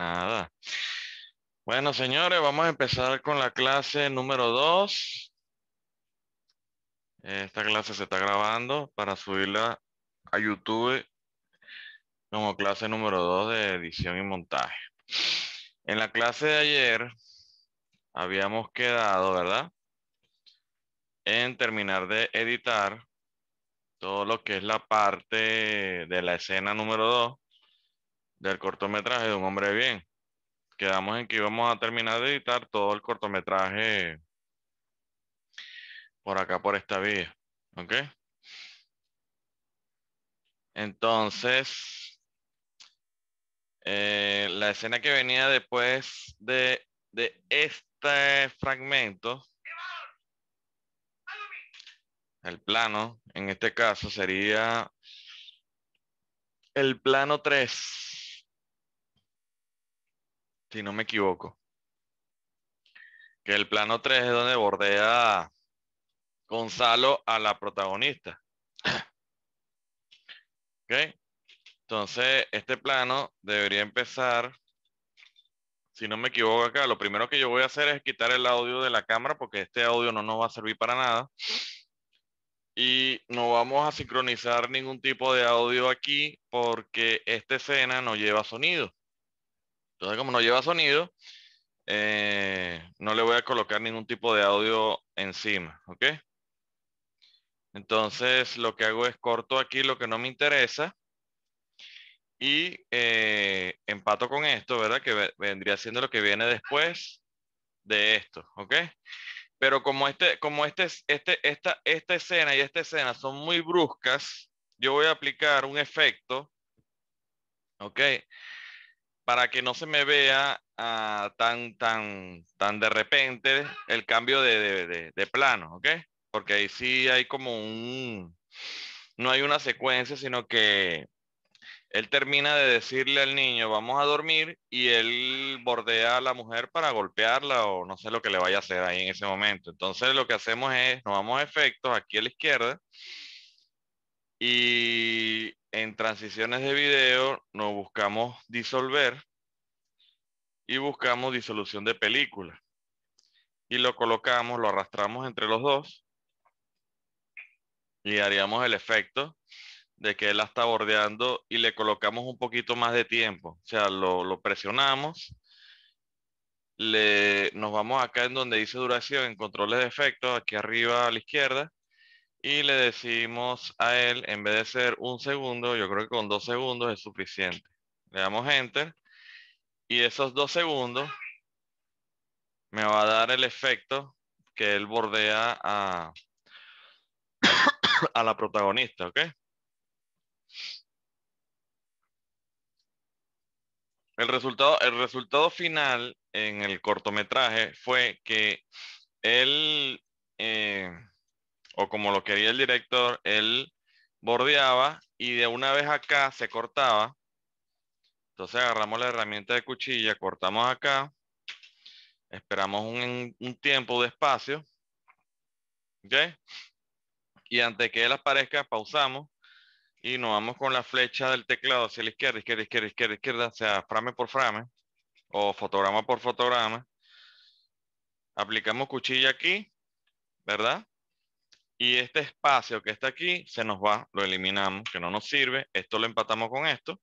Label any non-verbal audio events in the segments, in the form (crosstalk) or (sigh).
Nada. Bueno, señores, vamos a empezar con la clase número 2. Esta clase se está grabando para subirla a YouTube como clase número 2 de edición y montaje. En la clase de ayer habíamos quedado, ¿verdad? En terminar de editar todo lo que es la parte de la escena número 2 del cortometraje de Un Hombre Bien. Quedamos en que íbamos a terminar de editar todo el cortometraje por acá, por esta vía. ¿Ok? Entonces, eh, la escena que venía después de, de este fragmento, el plano, en este caso sería el plano 3 si no me equivoco. Que el plano 3 es donde bordea Gonzalo a la protagonista. (coughs) ¿Ok? Entonces, este plano debería empezar, si no me equivoco acá, lo primero que yo voy a hacer es quitar el audio de la cámara porque este audio no nos va a servir para nada. Y no vamos a sincronizar ningún tipo de audio aquí porque esta escena no lleva sonido. Entonces, como no lleva sonido, eh, no le voy a colocar ningún tipo de audio encima, ¿ok? Entonces, lo que hago es corto aquí lo que no me interesa y eh, empato con esto, ¿verdad? Que vendría siendo lo que viene después de esto, ¿ok? Pero como, este, como este, este, esta, esta escena y esta escena son muy bruscas, yo voy a aplicar un efecto, ¿ok? para que no se me vea ah, tan, tan, tan de repente el cambio de, de, de, de, plano, ¿ok? Porque ahí sí hay como un, no hay una secuencia, sino que él termina de decirle al niño, vamos a dormir, y él bordea a la mujer para golpearla o no sé lo que le vaya a hacer ahí en ese momento. Entonces lo que hacemos es, nos vamos a efectos aquí a la izquierda, y en transiciones de video nos buscamos disolver y buscamos disolución de película. Y lo colocamos, lo arrastramos entre los dos y haríamos el efecto de que él la está bordeando y le colocamos un poquito más de tiempo. O sea, lo, presionamos, le, nos vamos acá en donde dice duración, en controles de efectos, aquí arriba a la izquierda, y le decimos a él, en vez de ser un segundo, yo creo que con dos segundos es suficiente. Le damos Enter y esos dos segundos me va a dar el efecto que él bordea a, la protagonista, ¿ok? El resultado, el resultado final en el cortometraje fue que él... Eh, o como lo quería el director, él bordeaba y de una vez acá se cortaba. Entonces agarramos la herramienta de cuchilla, cortamos acá, esperamos un, tiempo de espacio. ¿okay? Y antes que él aparezca, pausamos y nos vamos con la flecha del teclado hacia la izquierda, izquierda, izquierda, izquierda, izquierda, o sea, frame por frame o fotograma por fotograma. Aplicamos cuchilla aquí, ¿verdad? Y este espacio que está aquí se nos va, lo eliminamos, que no nos sirve. Esto lo empatamos con esto.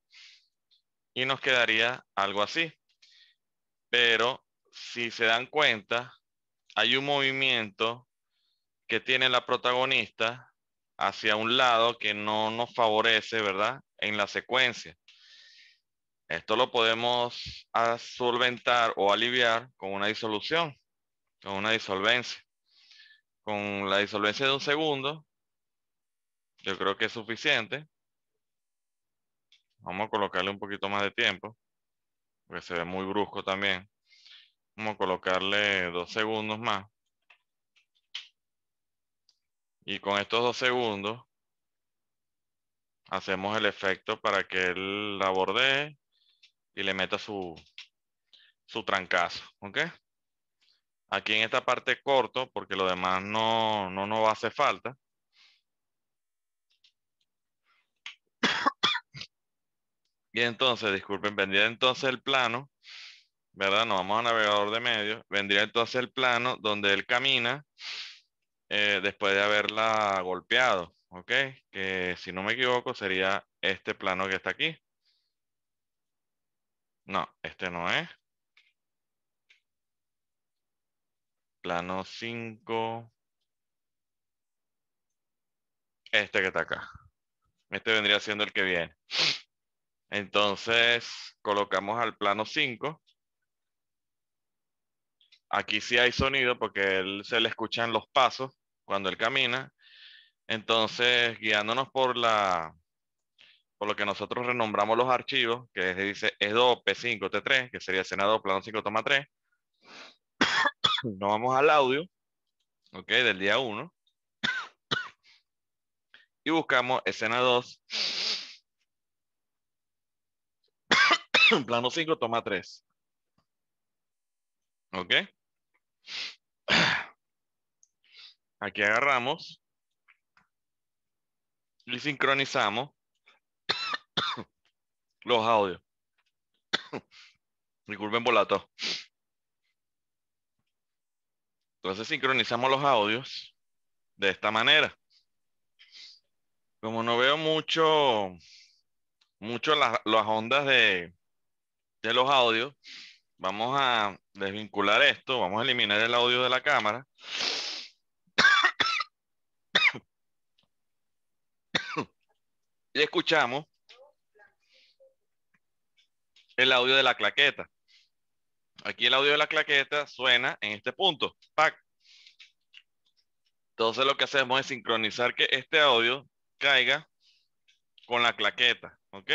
Y nos quedaría algo así. Pero si se dan cuenta, hay un movimiento que tiene la protagonista hacia un lado que no nos favorece, ¿verdad? En la secuencia. Esto lo podemos solventar o aliviar con una disolución, con una disolvencia con la disolvencia de un segundo, yo creo que es suficiente. Vamos a colocarle un poquito más de tiempo, porque se ve muy brusco también. Vamos a colocarle dos segundos más. Y con estos dos segundos, hacemos el efecto para que él la borde y le meta su, su trancazo, ¿ok? Aquí en esta parte corto, porque lo demás no, no a hace falta. Y entonces, disculpen, vendría entonces el plano, ¿verdad? Nos vamos a navegador de medio. Vendría entonces el plano donde él camina eh, después de haberla golpeado, ¿ok? Que si no me equivoco sería este plano que está aquí. No, este no es. Plano 5. Este que está acá. Este vendría siendo el que viene. Entonces, colocamos al plano 5. Aquí sí hay sonido porque se le escuchan los pasos cuando él camina. Entonces, guiándonos por lo que nosotros renombramos los archivos, que dice es 2 P5 T3, que sería escena 2 plano 5 toma 3 no vamos al audio, ok, del día 1. (coughs) y buscamos escena 2. (coughs) plano 5, toma 3. ¿Ok? (coughs) Aquí agarramos y sincronizamos los audios. Disculpen volato. Entonces sincronizamos los audios de esta manera. Como no veo mucho, mucho las, ondas de los audios, vamos a desvincular esto, vamos a eliminar el audio de la cámara. (coughs) y escuchamos el audio de la claqueta. Aquí el audio de la claqueta suena en este punto. ¡Pac! Entonces lo que hacemos es sincronizar que este audio caiga con la claqueta, ¿ok?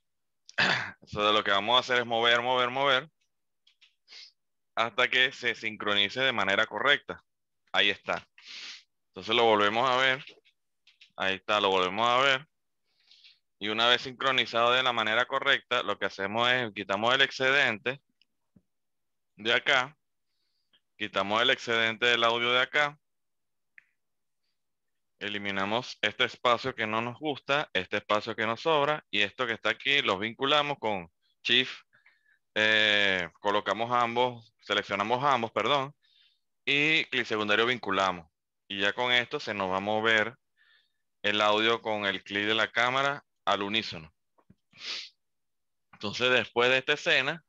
(clears throat) Entonces lo que vamos a hacer es mover, mover, mover hasta que se sincronice de manera correcta. Ahí está. Entonces lo volvemos a ver. Ahí está, lo volvemos a ver. Y una vez sincronizado de la manera correcta, lo que hacemos es quitamos el excedente de acá, quitamos el excedente del audio de acá, eliminamos este espacio que no nos gusta, este espacio que nos sobra y esto que está aquí los vinculamos con Shift, eh, colocamos ambos, seleccionamos ambos, perdón, y clic secundario vinculamos. Y ya con esto se nos va a mover el audio con el clic de la cámara al unísono. Entonces después de esta escena,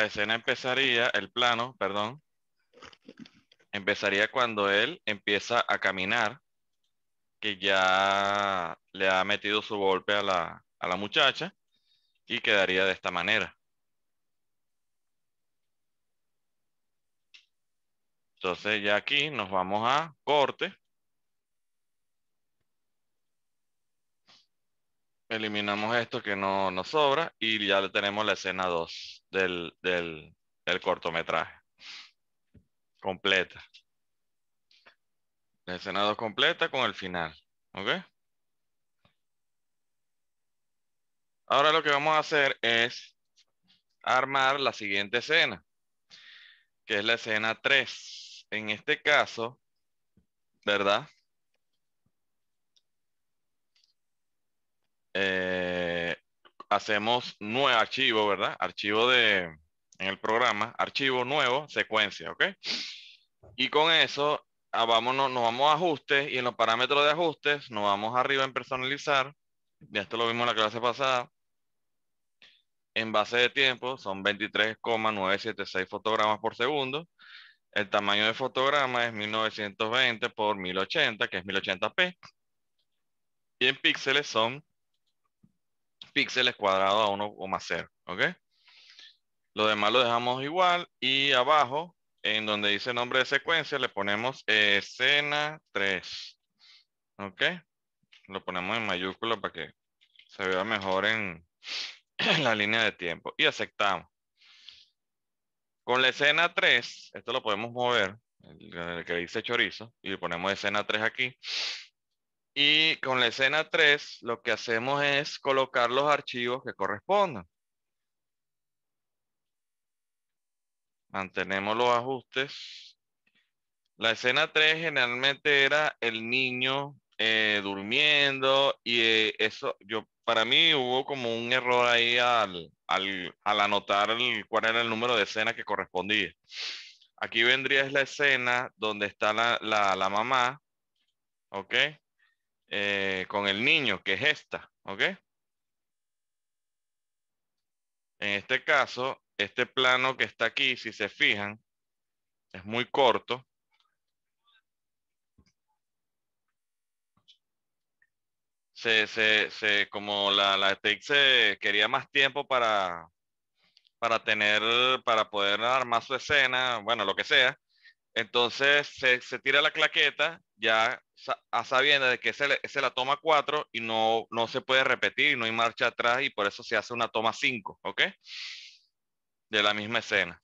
la escena empezaría, el plano, perdón, empezaría cuando él empieza a caminar, que ya le ha metido su golpe a la, a la muchacha y quedaría de esta manera. Entonces ya aquí nos vamos a corte. Eliminamos esto que no nos sobra y ya le tenemos la escena 2 del, cortometraje. Completa. La escena 2 completa con el final. ¿Ok? Ahora lo que vamos a hacer es armar la siguiente escena, que es la escena 3. En este caso, ¿verdad? Eh, hacemos nuevo archivo, ¿verdad? Archivo de, en el programa, archivo nuevo, secuencia, ¿ok? Y con eso ah, nos vamos a ajustes y en los parámetros de ajustes nos vamos arriba en personalizar. Ya esto lo vimos en la clase pasada. En base de tiempo son 23,976 fotogramas por segundo. El tamaño de fotograma es 1920 por 1080, que es 1080p. Y en píxeles son píxeles cuadrados a 1 o más 0, ¿ok? Lo demás lo dejamos igual y abajo, en donde dice nombre de secuencia, le ponemos escena 3, ¿ok? Lo ponemos en mayúscula para que se vea mejor en, en la línea de tiempo y aceptamos. Con la escena 3, esto lo podemos mover, el que dice chorizo, y le ponemos escena 3 aquí. Y con la escena 3, lo que hacemos es colocar los archivos que correspondan. Mantenemos los ajustes. La escena 3 generalmente era el niño eh, durmiendo y eh, eso, yo, para mí hubo como un error ahí al, anotar cuál era el número de escena que correspondía. Aquí vendría es la escena donde está la, la, la mamá, ¿ok? Eh, con el niño, que es esta, ¿ok? En este caso, este plano que está aquí, si se fijan, es muy corto. Se, se, se, como la, la TIC se quería más tiempo para, para tener, para poder armar su escena, bueno, lo que sea, entonces se, tira la claqueta ya a de que es, es la toma 4 y no, se puede repetir, y no hay marcha atrás y por eso se hace una toma 5, ¿ok? De la misma escena.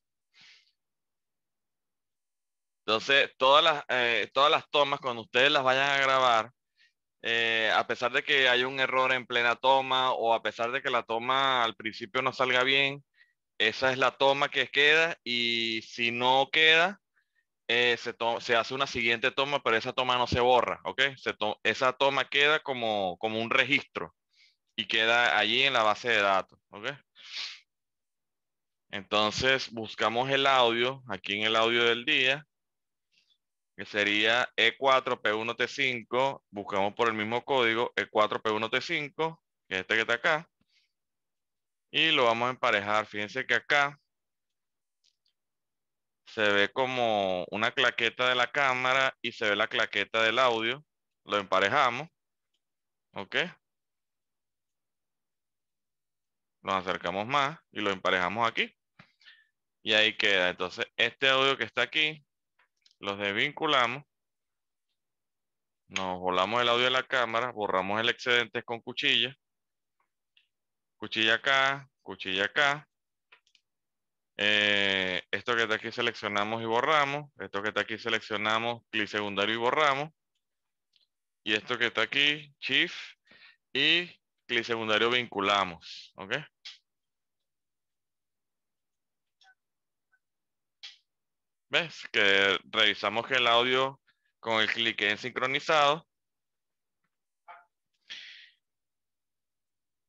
Entonces, eh, todas las, tomas, cuando ustedes las vayan a grabar, eh, a pesar de que hay un error en plena toma o a pesar de que la toma al principio no salga bien, esa es la toma que queda y si no queda, eh, se, hace una siguiente toma, pero esa toma no se borra, ¿ok? esa toma queda como, como un registro y queda allí en la base de datos, ¿ok? Entonces buscamos el audio, aquí en el audio del día, que sería E4P1T5, buscamos por el mismo código E4P1T5, que es este que está acá, y lo vamos a emparejar. Fíjense que acá se ve como una claqueta de la cámara y se ve la claqueta del audio. Lo emparejamos. ¿Ok? Lo acercamos más y lo emparejamos aquí. Y ahí queda. Entonces, este audio que está aquí, los desvinculamos. Nos volamos el audio de la cámara, borramos el excedente con cuchilla. Cuchilla acá, cuchilla acá. Eh, esto que está aquí seleccionamos y borramos. Esto que está aquí seleccionamos, clic secundario y borramos. Y esto que está aquí, shift y clic secundario vinculamos. ¿Ok? ¿Ves? Que revisamos que el audio con el clic en sincronizado.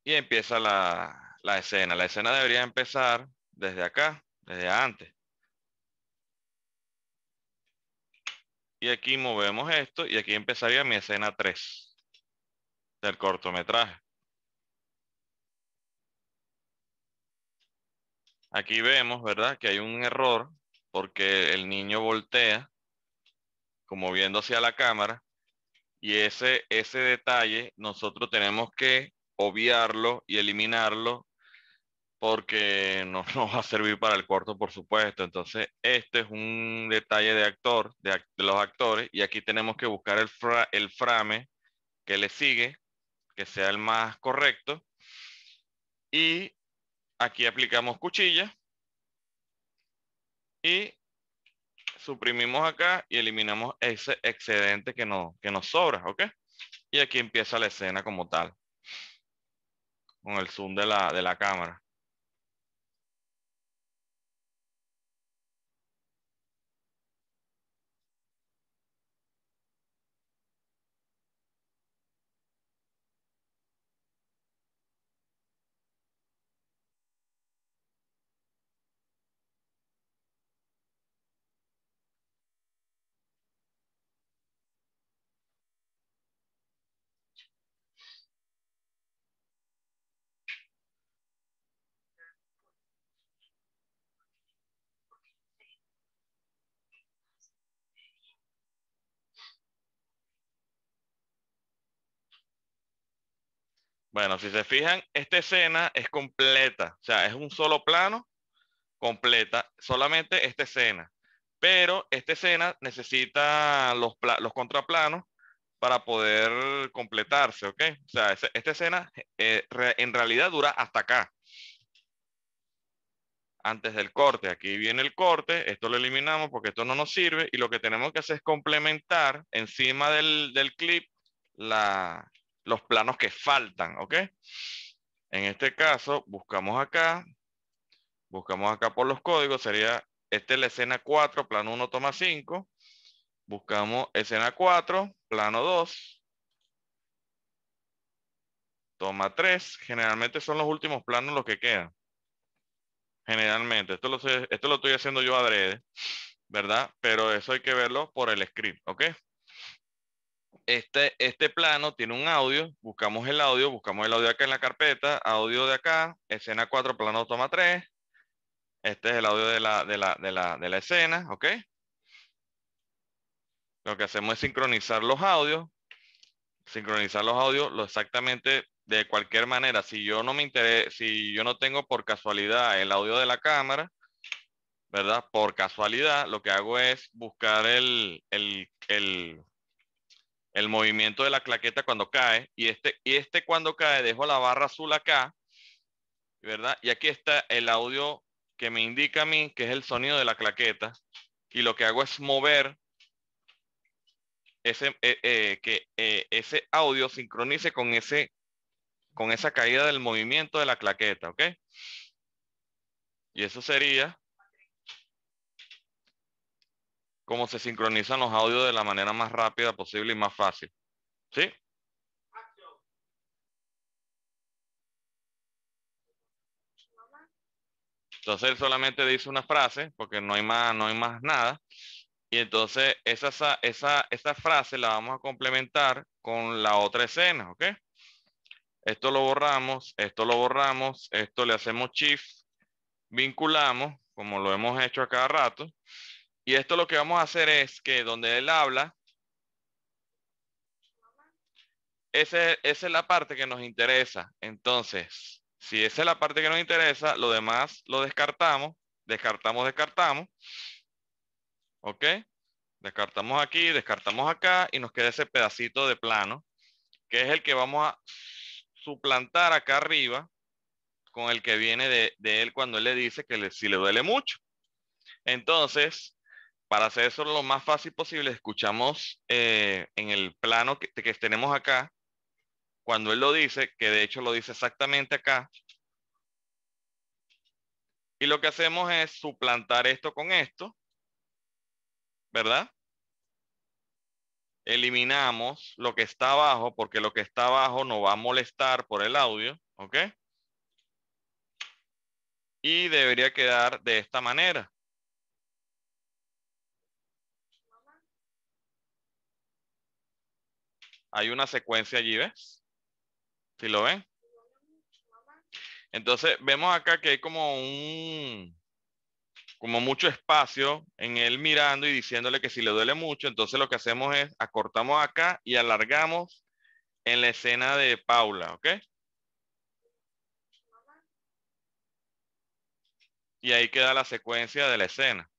Y empieza la escena. La escena debería empezar desde acá desde antes. Y aquí movemos esto y aquí empezaría mi escena 3 del cortometraje. Aquí vemos, ¿verdad? Que hay un error porque el niño voltea como viendo hacia la cámara y ese, ese detalle nosotros tenemos que obviarlo y eliminarlo porque no (laughs) nos va a servir para el cuarto, por supuesto. Entonces, este es un detalle de actor, de, los actores, y aquí tenemos que buscar el, el frame que le sigue, que sea el más correcto. Y aquí aplicamos cuchilla y suprimimos acá y eliminamos ese excedente que, que nos sobra, ¿ok? Y aquí empieza la escena como tal, con el zoom de la, de la cámara. Bueno, si se fijan, esta escena es completa, o sea, es un solo plano completa, solamente esta escena. Pero esta escena necesita los, contraplanos para poder completarse, ¿ok? O sea, esta escena eh, en realidad dura hasta acá, antes del corte. Aquí viene el corte, esto lo eliminamos porque esto no nos sirve y lo que tenemos que hacer es complementar encima del clip la, los planos que faltan, ¿ok? En este caso, buscamos acá, buscamos acá por los códigos, sería, esta es la escena 4, plano 1, toma 5, buscamos escena 4, plano 2, toma 3, generalmente son los últimos planos los que quedan. Generalmente, esto lo, esto lo estoy haciendo yo adrede, ¿verdad? Pero eso hay que verlo por el script, ¿ok? este, este plano tiene un audio, buscamos el audio, buscamos el audio acá en la carpeta, audio de acá, escena 4, plano toma 3. Este es el audio de la, escena, ¿ok? Lo que hacemos es sincronizar los audios. Sincronizar los audios lo exactamente de cualquier manera. Si yo no me si yo no tengo por casualidad el audio de la cámara, ¿verdad? Por casualidad, lo que hago es buscar el, el el movimiento de la claqueta cuando cae, y este, y este cuando cae dejo la barra azul acá, ¿verdad? Y aquí está el audio que me indica a mí que es el sonido de la claqueta, y lo que hago es mover ese, eh, eh, que eh, ese audio sincronice con, ese, con esa caída del movimiento de la claqueta, ¿ok? Y eso sería cómo se sincronizan los audios de la manera más rápida posible y más fácil. ¿Sí? Entonces él solamente dice una frase porque no hay más, no hay más nada. Y entonces esa, esa, esa frase la vamos a complementar con la otra escena, ¿ok? Esto lo borramos, esto lo borramos, esto le hacemos shift, vinculamos, como lo hemos hecho a cada rato. Y esto lo que vamos a hacer es que donde él habla, esa es la parte que nos interesa. Entonces, si esa es la parte que nos interesa, lo demás lo descartamos. Descartamos, descartamos. ¿Ok? Descartamos aquí, descartamos acá y nos queda ese pedacito de plano, que es el que vamos a suplantar acá arriba con el que viene de, él cuando él le dice que si le duele mucho. Entonces, para hacer eso lo más fácil posible, escuchamos eh, en el plano que, tenemos acá, cuando él lo dice, que de hecho lo dice exactamente acá, y lo que hacemos es suplantar esto con esto, ¿verdad? Eliminamos lo que está abajo, porque lo que está abajo no va a molestar por el audio, ¿ok? Y debería quedar de esta manera. Hay una secuencia allí, ¿ves? ¿Sí lo ven? Entonces vemos acá que hay como un, como mucho espacio en él mirando y diciéndole que si le duele mucho, entonces lo que hacemos es acortamos acá y alargamos en la escena de Paula, ¿ok? Y ahí queda la secuencia de la escena.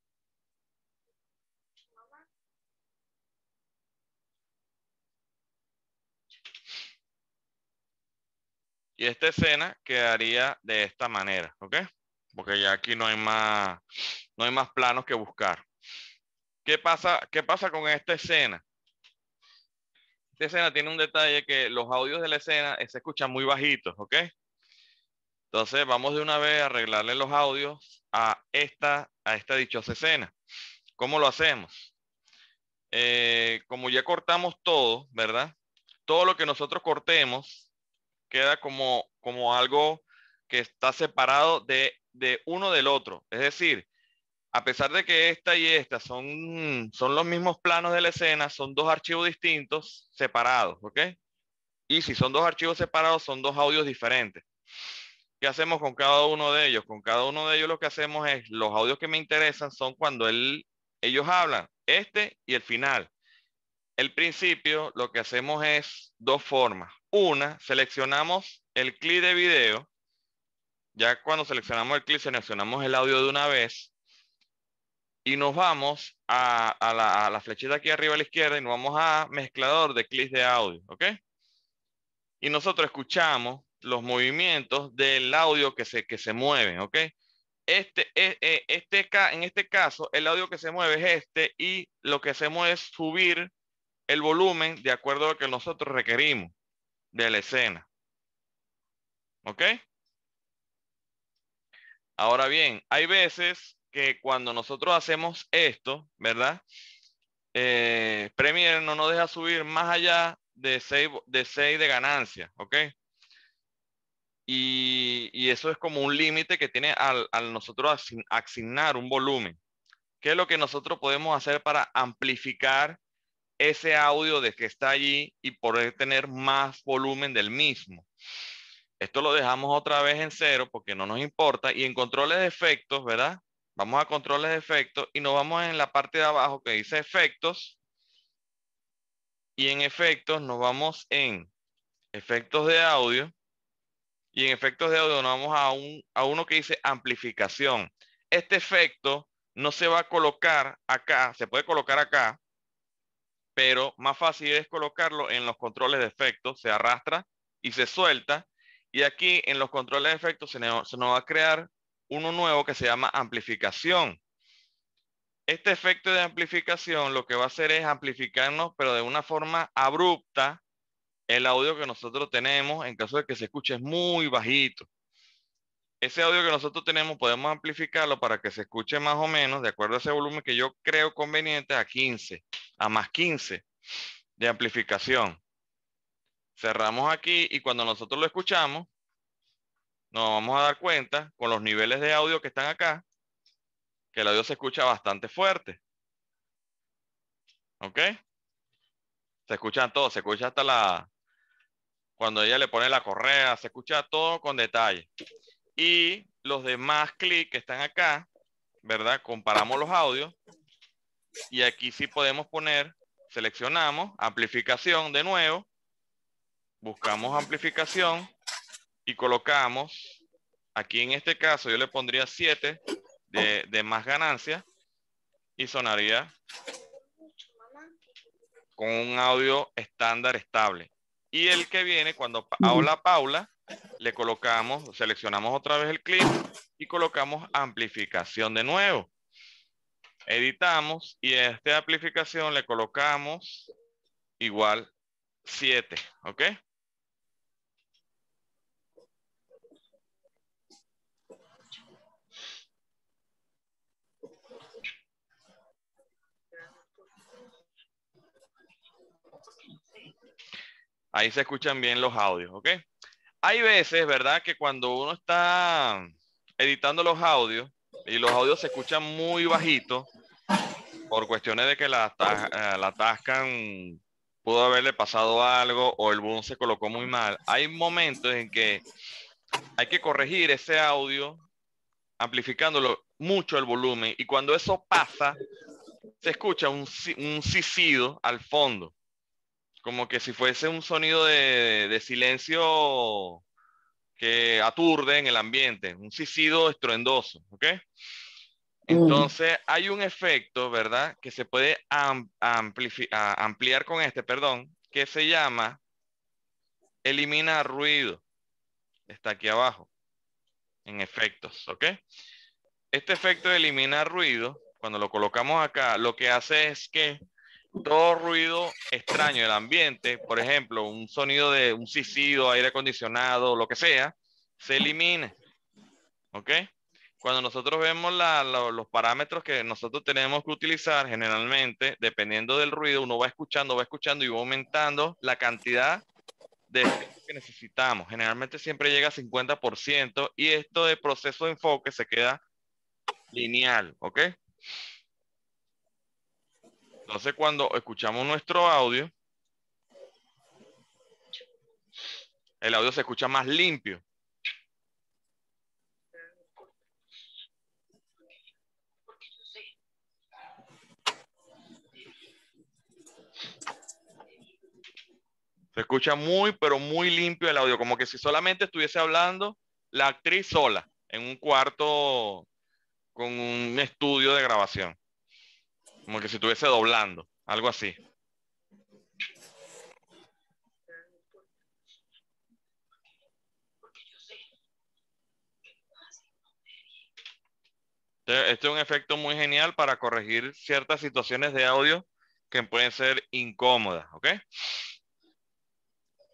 Y esta escena quedaría de esta manera, ¿ok? Porque ya aquí no hay más, no hay más planos que buscar. ¿Qué pasa, ¿Qué pasa con esta escena? Esta escena tiene un detalle que los audios de la escena eh, se escuchan muy bajitos, ¿ok? Entonces vamos de una vez a arreglarle los audios a esta, a esta dichosa escena. ¿Cómo lo hacemos? Eh, como ya cortamos todo, ¿verdad? Todo lo que nosotros cortemos queda como, como algo que está separado de, uno del otro. Es decir, a pesar de que esta y esta son, son los mismos planos de la escena, son dos archivos distintos separados, ¿ok? Y si son dos archivos separados, son dos audios diferentes. ¿Qué hacemos con cada uno de ellos? Con cada uno de ellos lo que hacemos es, los audios que me interesan son cuando él, ellos hablan, este y el final el principio lo que hacemos es dos formas. Una, seleccionamos el clip de video. Ya cuando seleccionamos el clip, seleccionamos el audio de una vez. Y nos vamos a, la, flechita aquí arriba a la izquierda y nos vamos a mezclador de clips de audio. ¿Ok? Y nosotros escuchamos los movimientos del audio que se, que se mueven. ¿Ok? Este, e, e, este, en este caso, el audio que se mueve es este y lo que hacemos es subir el volumen de acuerdo a lo que nosotros requerimos de la escena. ¿Ok? Ahora bien, hay veces que cuando nosotros hacemos esto, ¿verdad? Eh, Premier no nos deja subir más allá de 6 de, ganancia, ¿ok? Y, eso es como un límite que tiene al, nosotros asignar un volumen. ¿Qué es lo que nosotros podemos hacer para amplificar ese audio de que está allí y poder tener más volumen del mismo. Esto lo dejamos otra vez en cero porque no nos importa. Y en controles de efectos, ¿verdad? Vamos a controles de efectos y nos vamos en la parte de abajo que dice efectos. Y en efectos nos vamos en efectos de audio. Y en efectos de audio nos vamos a, a uno que dice amplificación. Este efecto no se va a colocar acá, se puede colocar acá, pero más fácil es colocarlo en los controles de efecto, se arrastra y se suelta. Y aquí en los controles de efecto se, nos, va a crear uno nuevo que se llama amplificación. Este efecto de amplificación lo que va a hacer es amplificarnos, pero de una forma abrupta, el audio que nosotros tenemos en caso de que se escuche es muy bajito ese audio que nosotros tenemos podemos amplificarlo para que se escuche más o menos, de acuerdo a ese volumen que yo creo conveniente, a 15, a más 15 de amplificación. Cerramos aquí y cuando nosotros lo escuchamos, nos vamos a dar cuenta con los niveles de audio que están acá, que el audio se escucha bastante fuerte. ¿Ok? Se escuchan todos, se escucha hasta la... Cuando ella le pone la correa, se escucha todo con detalle y los demás clics que están acá, ¿verdad? Comparamos los audios y aquí sí podemos poner, seleccionamos amplificación de nuevo, buscamos amplificación y colocamos, aquí en este caso yo le pondría 7 de, de más ganancia y sonaría con un audio estándar estable. Y el que viene cuando habla Paula, le colocamos, seleccionamos otra vez el clip y colocamos amplificación de nuevo. Editamos y a esta amplificación le colocamos igual 7, ¿ok? Ahí se escuchan bien los audios, ¿ok? hay veces, ¿verdad? Que cuando uno está editando los audios y los audios se escuchan muy bajitos por cuestiones de que la, eh, la tascan pudo haberle pasado algo o el boom se colocó muy mal. Hay momentos en que hay que corregir ese audio amplificándolo mucho el volumen y cuando eso pasa se escucha un, un sisido al fondo como que si fuese un sonido de, silencio que aturde en el ambiente, un sisido estruendoso, ¿ok? Mm. Entonces hay un efecto, ¿verdad? Que se puede ampliar con este, perdón, que se llama elimina ruido. Está aquí abajo, en efectos, ¿ok? Este efecto de eliminar ruido, cuando lo colocamos acá, lo que hace es que todo ruido extraño del ambiente, por ejemplo, un sonido de un sisido, aire acondicionado, lo que sea, se elimine, ¿Ok? Cuando nosotros vemos los parámetros que nosotros tenemos que utilizar, generalmente, dependiendo del ruido, uno va escuchando, va escuchando y va aumentando la cantidad de que necesitamos. Generalmente siempre llega a 50% y esto de proceso de enfoque se queda lineal, ¿ok? Entonces, cuando escuchamos nuestro audio, el audio se escucha más limpio. Se escucha muy, pero muy limpio el audio, como que si solamente estuviese hablando la actriz sola en un cuarto con un estudio de grabación. Como que si estuviese doblando, algo así. Este, este es un efecto muy genial para corregir ciertas situaciones de audio que pueden ser incómodas, ¿ok?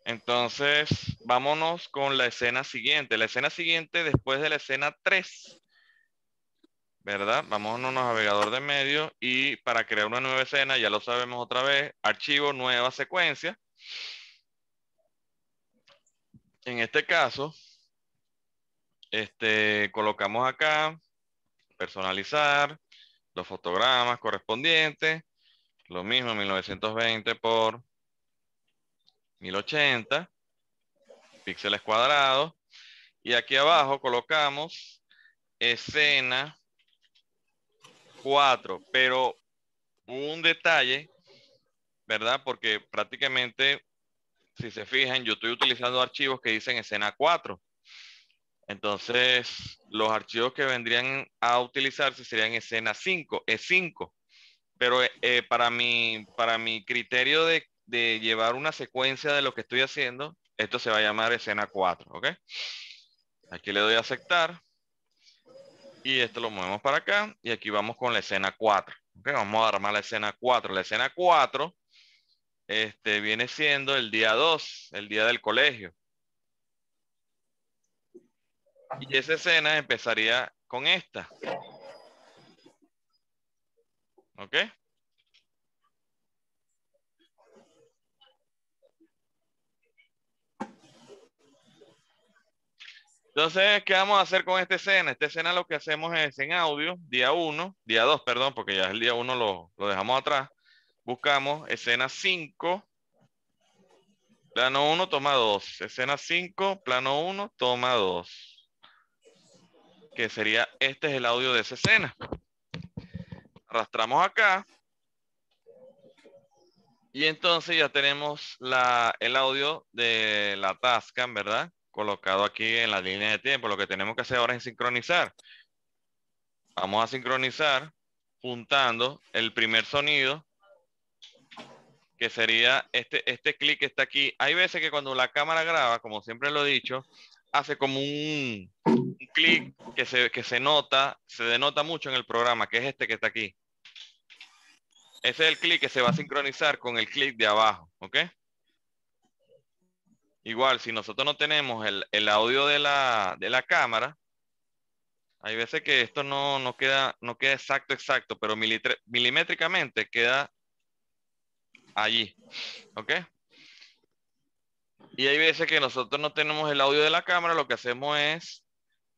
Entonces, vámonos con la escena siguiente. La escena siguiente, después de la escena 3, ¿verdad? Vamos a un navegador de medio. y para crear una nueva escena, ya lo sabemos otra vez, archivo, nueva secuencia. En este caso, este, colocamos acá, personalizar, los fotogramas correspondientes, lo mismo 1920 por 1080, píxeles cuadrados, y aquí abajo colocamos escena 4, pero un detalle, ¿verdad? Porque prácticamente, si se fijan, yo estoy utilizando archivos que dicen escena 4. Entonces, los archivos que vendrían a utilizarse serían escena 5, E5. Pero eh, para, mi, para mi criterio de, de, llevar una secuencia de lo que estoy haciendo, esto se va a llamar escena 4, ¿ok? Aquí le doy a aceptar. Y esto lo movemos para acá. Y aquí vamos con la escena 4. Okay, vamos a armar la escena 4. La escena 4 este, viene siendo el día 2, el día del colegio. Y esa escena empezaría con esta. ¿Ok? Entonces, ¿qué vamos a hacer con esta escena? Esta escena lo que hacemos es en audio, día 1, día 2, perdón, porque ya el día 1 lo, dejamos atrás. Buscamos escena 5, plano 1, toma 2. Escena 5, plano 1, toma 2. Que sería, este es el audio de esa escena. Arrastramos acá. Y entonces ya tenemos la, el audio de la Tascam, ¿verdad? colocado aquí en la línea de tiempo. Lo que tenemos que hacer ahora es sincronizar. Vamos a sincronizar juntando el primer sonido, que sería este, este clic que está aquí. Hay veces que cuando la cámara graba, como siempre lo he dicho, hace como un, clic que se, que se nota, se denota mucho en el programa, que es este que está aquí. Ese es el clic que se va a sincronizar con el clic de abajo, ¿ok? Igual, si nosotros no tenemos el, audio de la, cámara, hay veces que esto no, queda, no queda exacto, exacto, pero milimétricamente queda allí. ¿Ok? Y hay veces que nosotros no tenemos el audio de la cámara, lo que hacemos es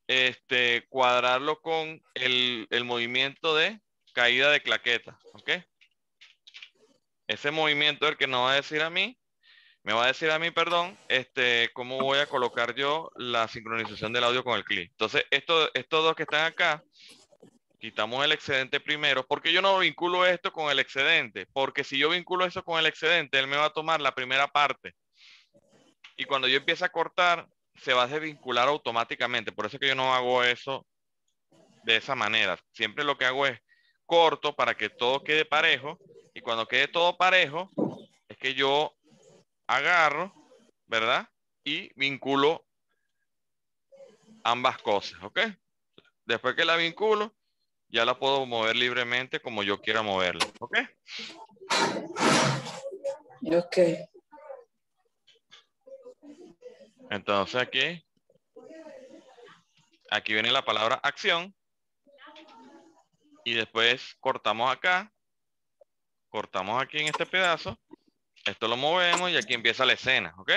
este, cuadrarlo con el, el movimiento de caída de claqueta. ¿Ok? Ese movimiento es el que nos va a decir a mí me va a decir a mí, perdón, este, cómo voy a colocar yo la sincronización del audio con el clip. Entonces, esto, estos dos que están acá, quitamos el excedente primero. ¿Por qué yo no vinculo esto con el excedente? Porque si yo vinculo eso con el excedente, él me va a tomar la primera parte. Y cuando yo empiece a cortar, se va a desvincular automáticamente. Por eso que yo no hago eso de esa manera. Siempre lo que hago es corto para que todo quede parejo. Y cuando quede todo parejo, es que yo agarro, ¿verdad? Y vinculo ambas cosas, ¿ok? Después que la vinculo, ya la puedo mover libremente como yo quiera moverla, ¿ok? Ok. Entonces aquí, aquí viene la palabra acción. Y después cortamos acá, cortamos aquí en este pedazo esto lo movemos y aquí empieza la escena, ¿ok?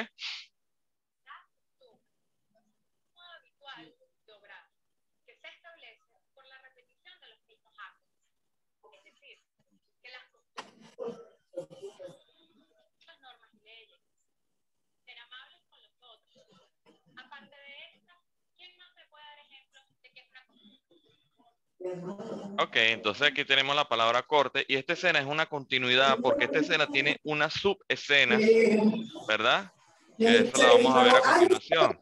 Ok, entonces aquí tenemos la palabra corte y esta escena es una continuidad porque esta escena tiene una subescena, ¿verdad? eso la vamos a ver a continuación.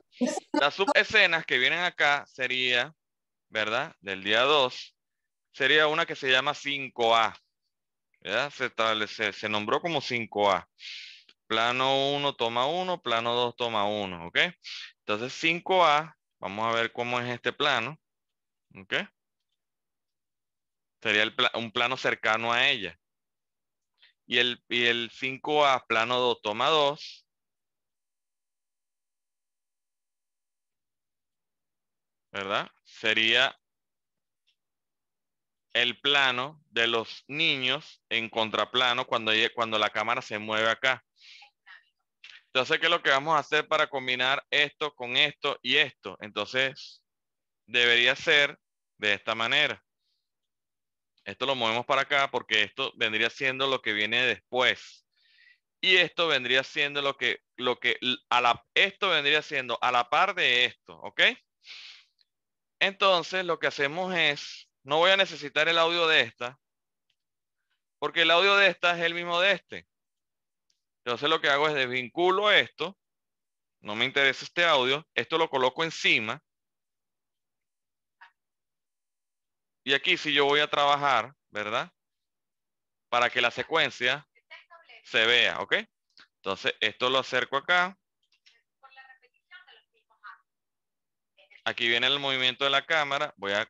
Las subescenas que vienen acá sería, ¿verdad? Del día 2, sería una que se llama 5A. ¿verdad? Se, establece, se nombró como 5A. Plano 1 toma 1, plano 2 toma 1, ¿ok? Entonces 5A, vamos a ver cómo es este plano, ¿ok? Sería un plano cercano a ella. Y el, 5A, plano 2, toma 2. ¿Verdad? Sería el plano de los niños en contraplano cuando, cuando la cámara se mueve acá. Entonces, ¿qué es lo que vamos a hacer para combinar esto con esto y esto? Entonces, debería ser de esta manera. Esto lo movemos para acá porque esto vendría siendo lo que viene después. Y esto vendría siendo lo que, lo que a la, esto vendría siendo a la par de esto, ¿ok? Entonces lo que hacemos es, no voy a necesitar el audio de esta, porque el audio de esta es el mismo de este. Entonces lo que hago es desvinculo esto, no me interesa este audio, esto lo coloco encima, Y aquí si yo voy a trabajar, ¿verdad? Para que la secuencia se vea, ¿ok? Entonces, esto lo acerco acá. Aquí viene el movimiento de la cámara. Voy a,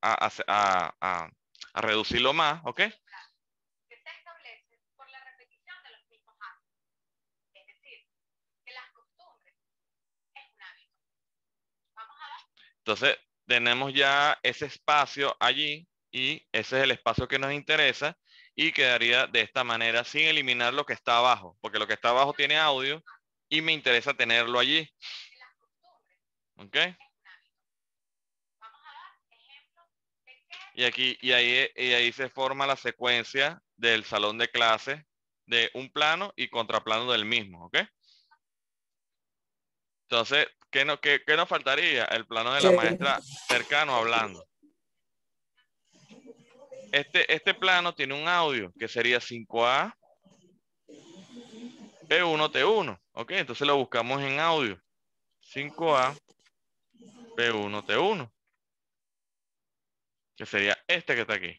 a, a, a, reducirlo más, ¿ok? Entonces, tenemos ya ese espacio allí y ese es el espacio que nos interesa y quedaría de esta manera sin eliminar lo que está abajo, porque lo que está abajo tiene audio y me interesa tenerlo allí. ¿Ok? Y aquí y ahí, y ahí se forma la secuencia del salón de clase de un plano y contraplano del mismo, ¿ok? Entonces, ¿qué, no, nos faltaría? El plano de la maestra cercano hablando. Este, este plano tiene un audio que sería 5A, P1, T1. Ok, entonces lo buscamos en audio. 5A, P1, T1. Que sería este que está aquí.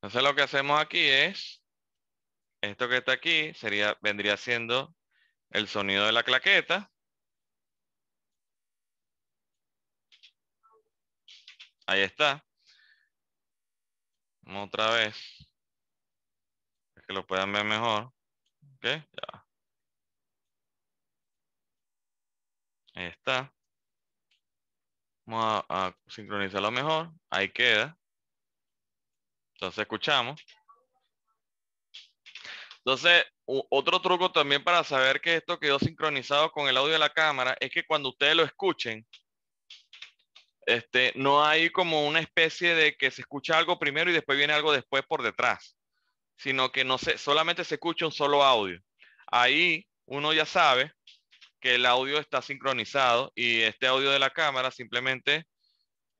Entonces lo que hacemos aquí es esto que está aquí sería, vendría siendo el sonido de la claqueta. Ahí está. otra vez. Para que lo puedan ver mejor. Ok, Ahí está. Vamos a sincronizarlo mejor. Ahí queda. Entonces escuchamos. Entonces, otro truco también para saber que esto quedó sincronizado con el audio de la cámara es que cuando ustedes lo escuchen, este, no hay como una especie de que se escucha algo primero y después viene algo después por detrás, sino que no se, solamente se escucha un solo audio. Ahí uno ya sabe que el audio está sincronizado y este audio de la cámara simplemente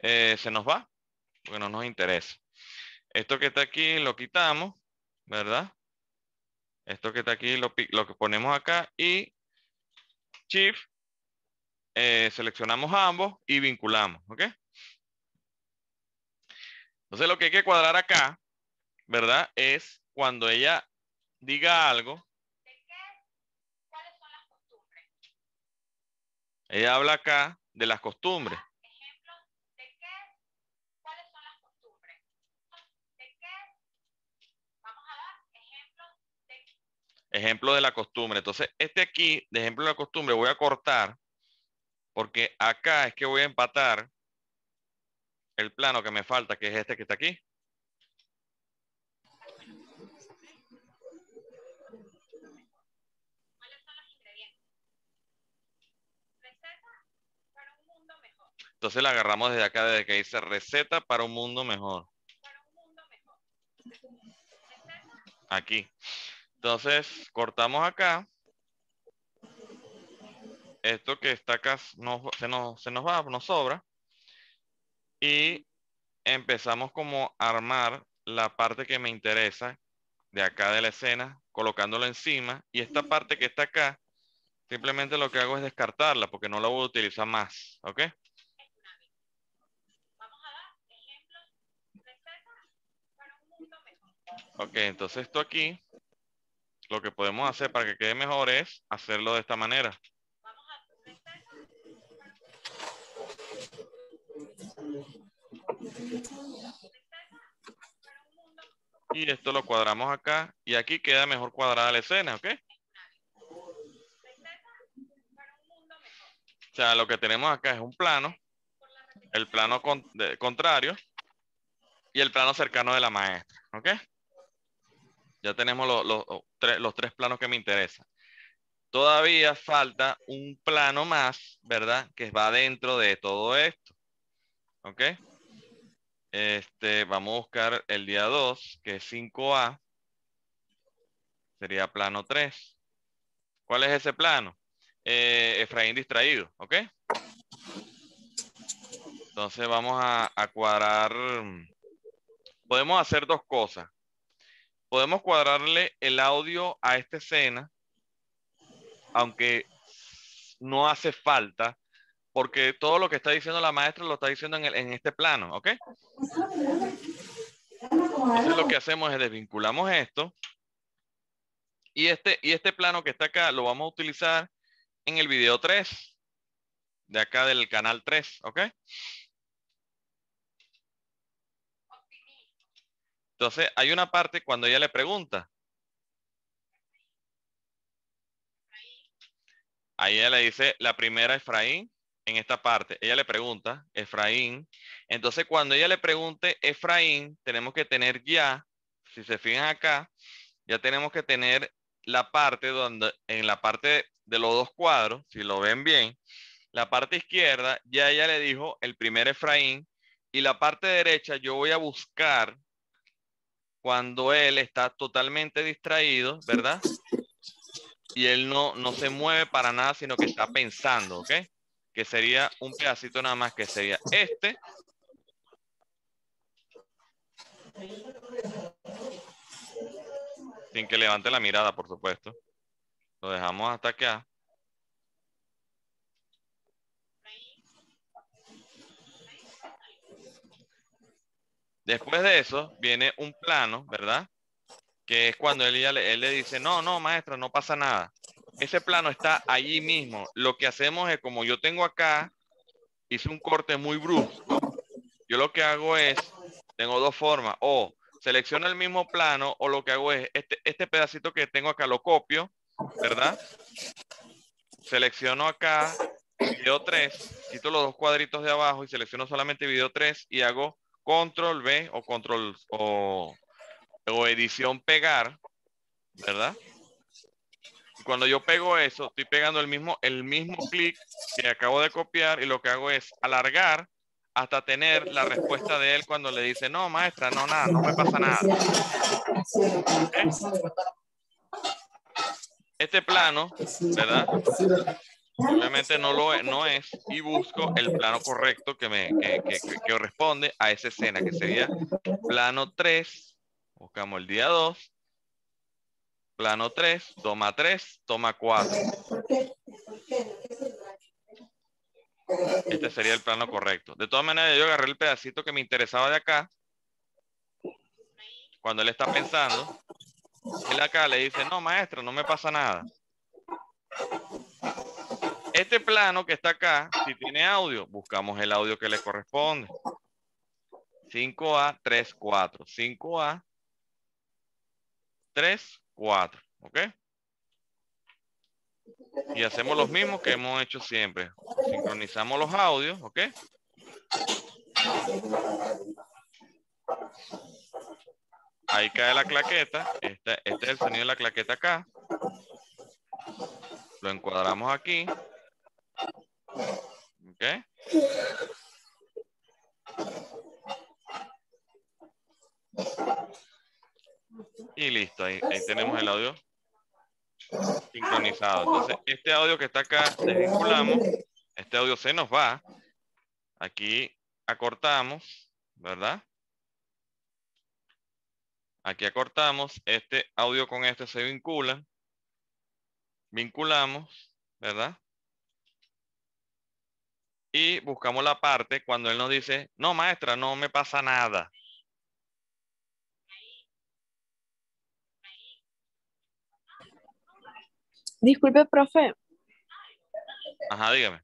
eh, se nos va, porque no nos interesa. Esto que está aquí lo quitamos, ¿verdad? Esto que está aquí lo, que ponemos acá y Shift, eh, seleccionamos ambos y vinculamos, ¿ok? Entonces lo que hay que cuadrar acá, ¿verdad? Es cuando ella diga algo. ¿De qué? ¿Cuáles son las costumbres? Ella habla acá de las costumbres. Ejemplo de la costumbre. Entonces, este aquí, de ejemplo de la costumbre, voy a cortar porque acá es que voy a empatar el plano que me falta, que es este que está aquí. Entonces la agarramos desde acá, desde que dice receta para un mundo mejor. Aquí. Entonces, cortamos acá. Esto que está acá se, nos, va, nos sobra. Y empezamos como a armar la parte que me interesa de acá de la escena, colocándolo encima. Y esta parte que está acá, simplemente lo que hago es descartarla porque no la voy a utilizar más. ¿Ok? Ok, entonces esto aquí lo que podemos hacer para que quede mejor es hacerlo de esta manera. Y esto lo cuadramos acá y aquí queda mejor cuadrada la escena, ¿ok? O sea, lo que tenemos acá es un plano, el plano contrario y el plano cercano de la maestra, ¿ok? Ya tenemos los, tres, planos que me interesan. Todavía falta un plano más, ¿verdad? Que va dentro de todo esto. ¿Ok? Este, vamos a buscar el día 2, que es 5A. Sería plano 3. ¿Cuál es ese plano? Eh, Efraín distraído, ¿ok? Entonces vamos a, cuadrar. Mm, podemos hacer dos cosas podemos cuadrarle el audio a esta escena, aunque no hace falta, porque todo lo que está diciendo la maestra lo está diciendo en, este plano, ¿ok? Entonces lo que hacemos es desvinculamos esto y este, y este plano que está acá lo vamos a utilizar en el video 3, de acá del canal 3, ¿ok? Entonces, hay una parte cuando ella le pregunta. Ahí ella le dice, la primera Efraín, en esta parte, ella le pregunta, Efraín. Entonces, cuando ella le pregunte Efraín, tenemos que tener ya, si se fijan acá, ya tenemos que tener la parte donde, en la parte de los dos cuadros, si lo ven bien, la parte izquierda, ya ella le dijo el primer Efraín, y la parte derecha yo voy a buscar cuando él está totalmente distraído, ¿verdad? Y él no, se mueve para nada, sino que está pensando, ¿ok? Que sería un pedacito nada más, que sería este. Sin que levante la mirada, por supuesto. Lo dejamos hasta acá. Después de eso viene un plano, ¿verdad? Que es cuando él, le dice, no, no, maestra, no pasa nada. Ese plano está allí mismo. Lo que hacemos es, como yo tengo acá, hice un corte muy brusco. Yo lo que hago es, tengo dos formas. O selecciono el mismo plano o lo que hago es, este, este pedacito que tengo acá lo copio, ¿verdad? Selecciono acá video 3, quito los dos cuadritos de abajo y selecciono solamente video 3 y hago control B o control o, o edición pegar, ¿verdad? cuando yo pego eso, estoy pegando el mismo, el mismo clic que acabo de copiar y lo que hago es alargar hasta tener la respuesta de él cuando le dice, no, maestra, no, nada, no me pasa nada. Este plano, ¿verdad? Obviamente no lo es, no es y busco el plano correcto que me que, que, corresponde a esa escena, que sería plano 3, buscamos el día 2, plano 3, toma 3, toma 4. Este sería el plano correcto. De todas maneras, yo agarré el pedacito que me interesaba de acá. Cuando él está pensando, él acá le dice, no, maestro, no me pasa nada este plano que está acá, si tiene audio, buscamos el audio que le corresponde. 5A, 3, 4. 5A, 34 ¿Ok? Y hacemos los mismos que hemos hecho siempre. Sincronizamos los audios, ¿ok? Ahí cae la claqueta. este, este es el sonido de la claqueta acá. Lo encuadramos aquí. Okay. Y listo, ahí, tenemos el audio sincronizado. Entonces, este audio que está acá, vinculamos, Este audio se nos va. Aquí acortamos, ¿verdad? Aquí acortamos. Este audio con este se vincula. Vinculamos, ¿verdad? y buscamos la parte cuando él nos dice, no maestra, no me pasa nada. Disculpe, profe. Ajá, dígame.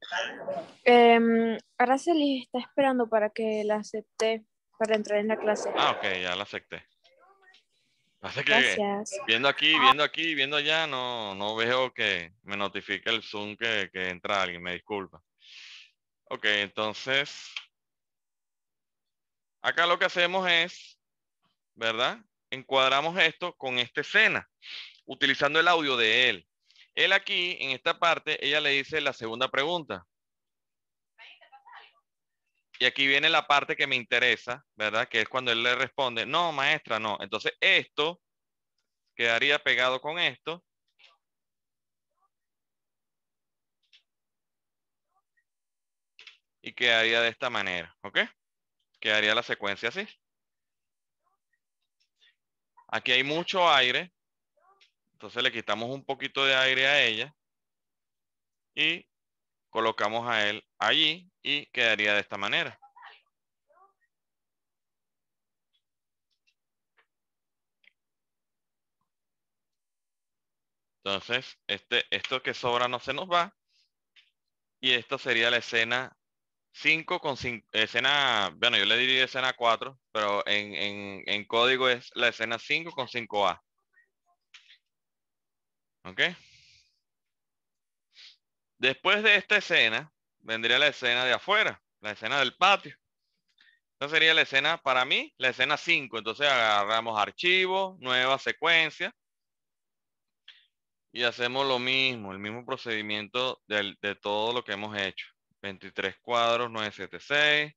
Eh, em, Araceli está esperando para que la acepte para entrar en la clase. Ah, ok, ya la acepté. Gracias. viendo aquí, viendo aquí, viendo allá, no, no veo que me notifique el Zoom que entra alguien, me disculpa. Ok, entonces, acá lo que hacemos es, ¿verdad? Encuadramos esto con esta escena, utilizando el audio de él. Él aquí, en esta parte, ella le dice la segunda pregunta. Y aquí viene la parte que me interesa, ¿verdad? Que es cuando él le responde, no, maestra, no. Entonces, esto quedaría pegado con esto y quedaría de esta manera, ¿ok? Quedaría la secuencia así. Aquí hay mucho aire, entonces le quitamos un poquito de aire a ella y colocamos a él allí y quedaría de esta manera. Entonces, este, esto que sobra no se nos va. Y esto sería la escena 5 con cinco, escena, bueno, yo le diría escena 4, pero en, código es la escena 5 con 5A. ¿Ok? Después de esta escena, vendría la escena de afuera, la escena del patio. Esta sería la escena, para mí, la escena 5. Entonces agarramos archivo, nueva secuencia. Y hacemos lo mismo, el mismo procedimiento de todo lo que hemos hecho. 23 cuadros, 976,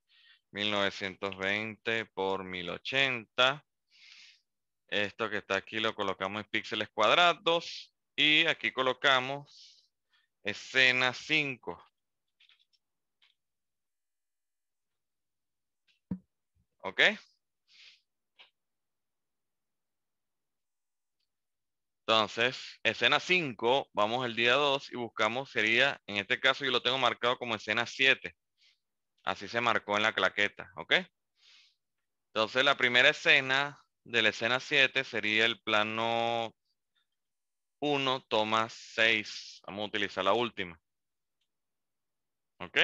1920 por 1080. Esto que está aquí lo colocamos en píxeles cuadrados y aquí colocamos escena 5. ¿Ok? Entonces, escena 5, vamos el día 2 y buscamos, sería, en este caso yo lo tengo marcado como escena 7. Así se marcó en la claqueta, ¿ok? Entonces, la primera escena de la escena 7 sería el plano 1, toma 6. Vamos a utilizar la última. ¿Ok?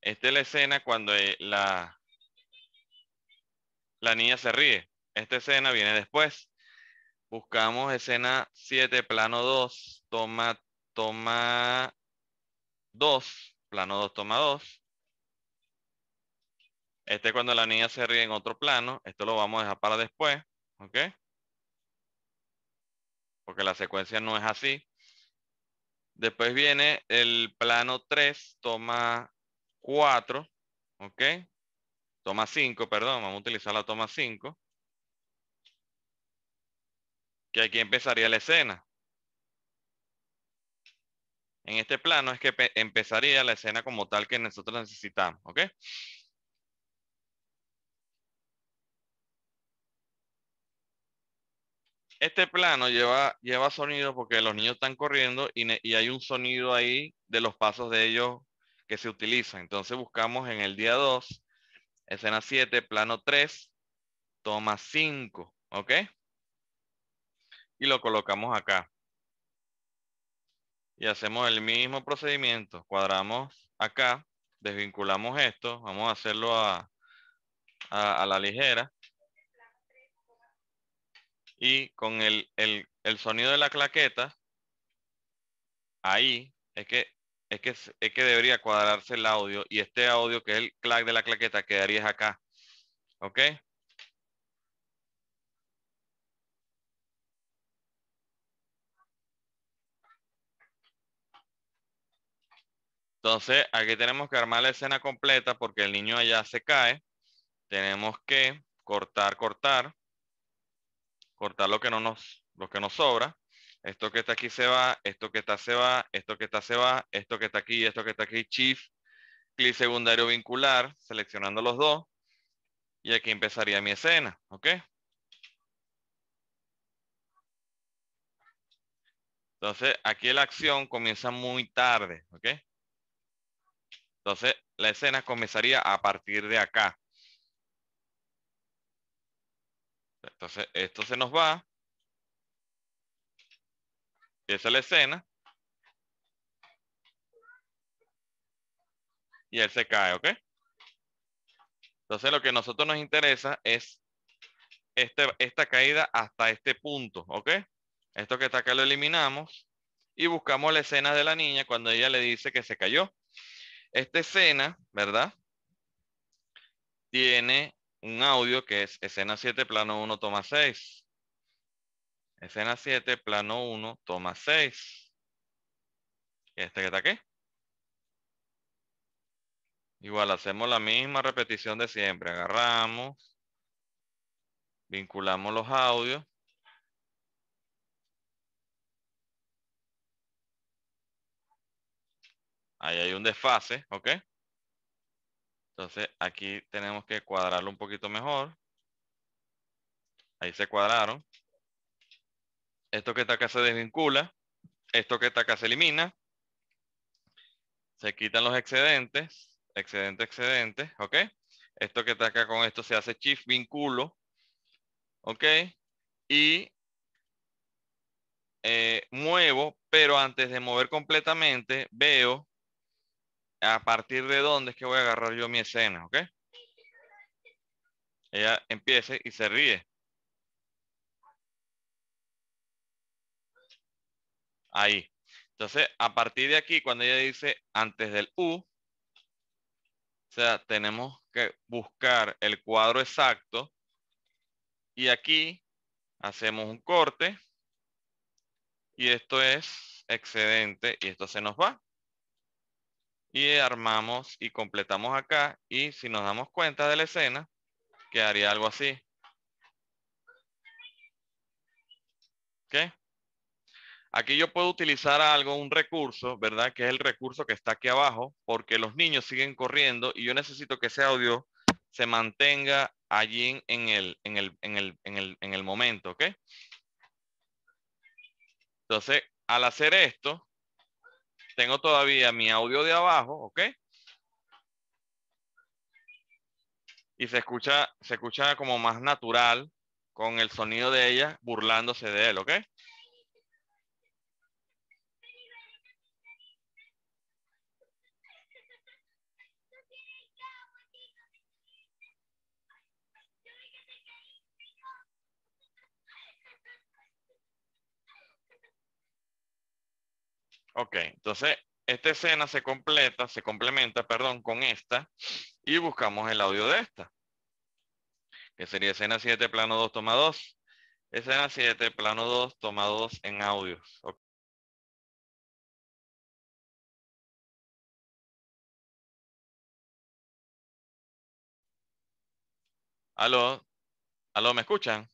Esta es la escena cuando eh, la, la niña se ríe. Esta escena viene después. Buscamos escena 7, plano 2, toma, toma 2, plano 2, toma 2. Este es cuando la niña se ríe en otro plano. Esto lo vamos a dejar para después. ¿Ok? Porque la secuencia no es así. Después viene el plano 3, toma 4. ¿Ok? Toma 5, perdón, vamos a utilizar la toma 5. Que aquí empezaría la escena. En este plano es que empezaría la escena como tal que nosotros necesitamos, ¿ok? Este plano lleva, lleva sonido porque los niños están corriendo y, y hay un sonido ahí de los pasos de ellos que se utilizan. Entonces buscamos en el día 2 Escena 7, plano 3, toma 5, ¿ok? Y lo colocamos acá. Y hacemos el mismo procedimiento. Cuadramos acá, desvinculamos esto. Vamos a hacerlo a, la ligera. Y con el, el sonido de la claqueta, ahí es que es que, debería cuadrarse el audio y este audio que es el clac de la claqueta quedaría acá. ¿Ok? Entonces, aquí tenemos que armar la escena completa porque el niño allá se cae. Tenemos que cortar, cortar. Cortar lo que no nos, lo que nos sobra esto que está aquí se va, esto que está se va, esto que está se va, esto que está aquí, esto que está aquí, shift, clic secundario vincular, seleccionando los dos, y aquí empezaría mi escena, ¿ok? Entonces, aquí la acción comienza muy tarde, ¿ok? Entonces, la escena comenzaría a partir de acá. Entonces, esto se nos va. Esa es la escena. Y él se cae, ¿ok? Entonces lo que a nosotros nos interesa es este, esta caída hasta este punto, ¿ok? Esto que está acá lo eliminamos y buscamos la escena de la niña cuando ella le dice que se cayó. Esta escena, ¿verdad? Tiene un audio que es escena 7, plano 1, toma 6. Escena 7, plano 1, toma 6. ¿Este que está aquí? Igual hacemos la misma repetición de siempre. Agarramos, vinculamos los audios. Ahí hay un desfase, ¿ok? Entonces aquí tenemos que cuadrarlo un poquito mejor. Ahí se cuadraron. Esto que está acá se desvincula. Esto que está acá se elimina. Se quitan los excedentes. Excedente, excedente. ¿Ok? Esto que está acá con esto se hace shift vinculo. ¿Ok? Y eh, muevo, pero antes de mover completamente, veo a partir de dónde es que voy a agarrar yo mi escena, ¿ok? Ella empieza y se ríe. Ahí. Entonces, a partir de aquí, cuando ella dice antes del U, o sea, tenemos que buscar el cuadro exacto y aquí hacemos un corte y esto es excedente y esto se nos va. Y armamos y completamos acá y si nos damos cuenta de la escena, quedaría algo así. ¿Qué? Aquí yo puedo utilizar algo, un recurso, ¿verdad? Que es el recurso que está aquí abajo, porque los niños siguen corriendo y yo necesito que ese audio se mantenga allí en el, en el, en el, momento, ¿ok? Entonces, al hacer esto, tengo todavía mi audio de abajo, ¿ok? Y se escucha, se escucha como más natural con el sonido de ella burlándose de él, ¿ok? Ok, entonces esta escena se completa, se complementa, perdón, con esta y buscamos el audio de esta. Que sería escena 7, plano 2, toma 2. Escena 7, plano 2, toma 2 en audios. Aló, aló, ¿me escuchan?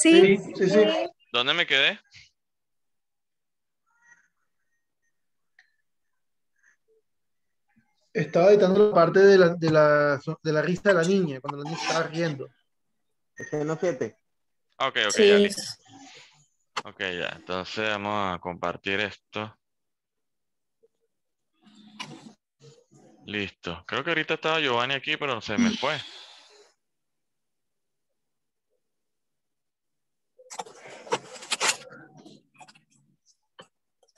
Sí. sí, sí, sí. ¿Dónde me quedé? estaba editando la parte de la, de la, de la risa de la niña, cuando la niña estaba riendo. 7. Ok, ok, ya listo. Ok, ya. Entonces vamos a compartir esto. Listo. Creo que ahorita estaba Giovanni aquí, pero se me fue.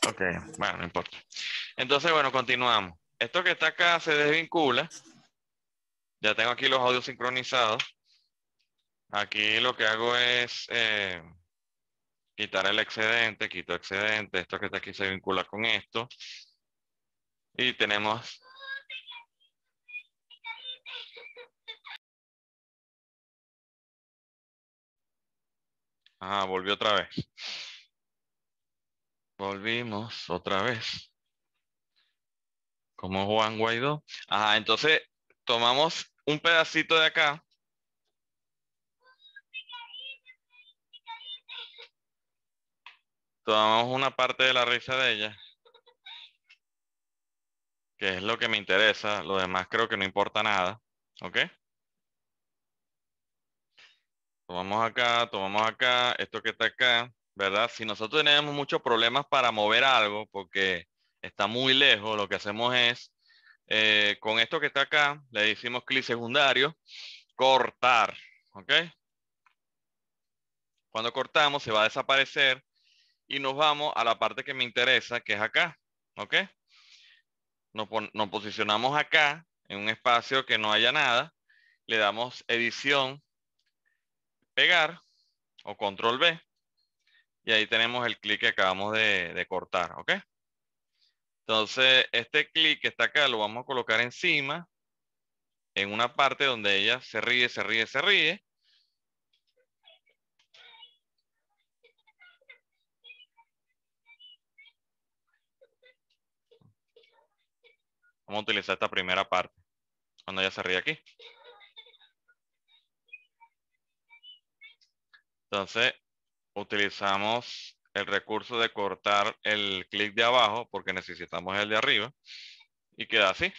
Ok, bueno, no importa. Entonces, bueno, continuamos. Esto que está acá se desvincula. Ya tengo aquí los audios sincronizados. Aquí lo que hago es eh, quitar el excedente, quito excedente. Esto que está aquí se vincula con esto. Y tenemos Ah, volvió otra vez. Volvimos otra vez. Como Juan Guaidó. Ajá, entonces tomamos un pedacito de acá. Tomamos una parte de la risa de ella. Que es lo que me interesa. Lo demás creo que no importa nada. ¿Ok? Tomamos acá, tomamos acá, esto que está acá, ¿verdad? Si nosotros tenemos muchos problemas para mover algo, porque está muy lejos, lo que hacemos es, eh, con esto que está acá, le decimos clic secundario, cortar, ¿ok? Cuando cortamos se va a desaparecer y nos vamos a la parte que me interesa, que es acá, ¿ok? Nos, posicionamos acá, en un espacio que no haya nada, le damos edición, pegar o control B, y ahí tenemos el clic que acabamos de cortar, ¿ok? Entonces, este clic que está acá lo vamos a colocar encima, en una parte donde ella se ríe, se ríe, se ríe. Vamos a utilizar esta primera parte, cuando ella se ríe aquí. Entonces, utilizamos el recurso de cortar el clic de abajo porque necesitamos el de arriba y queda así.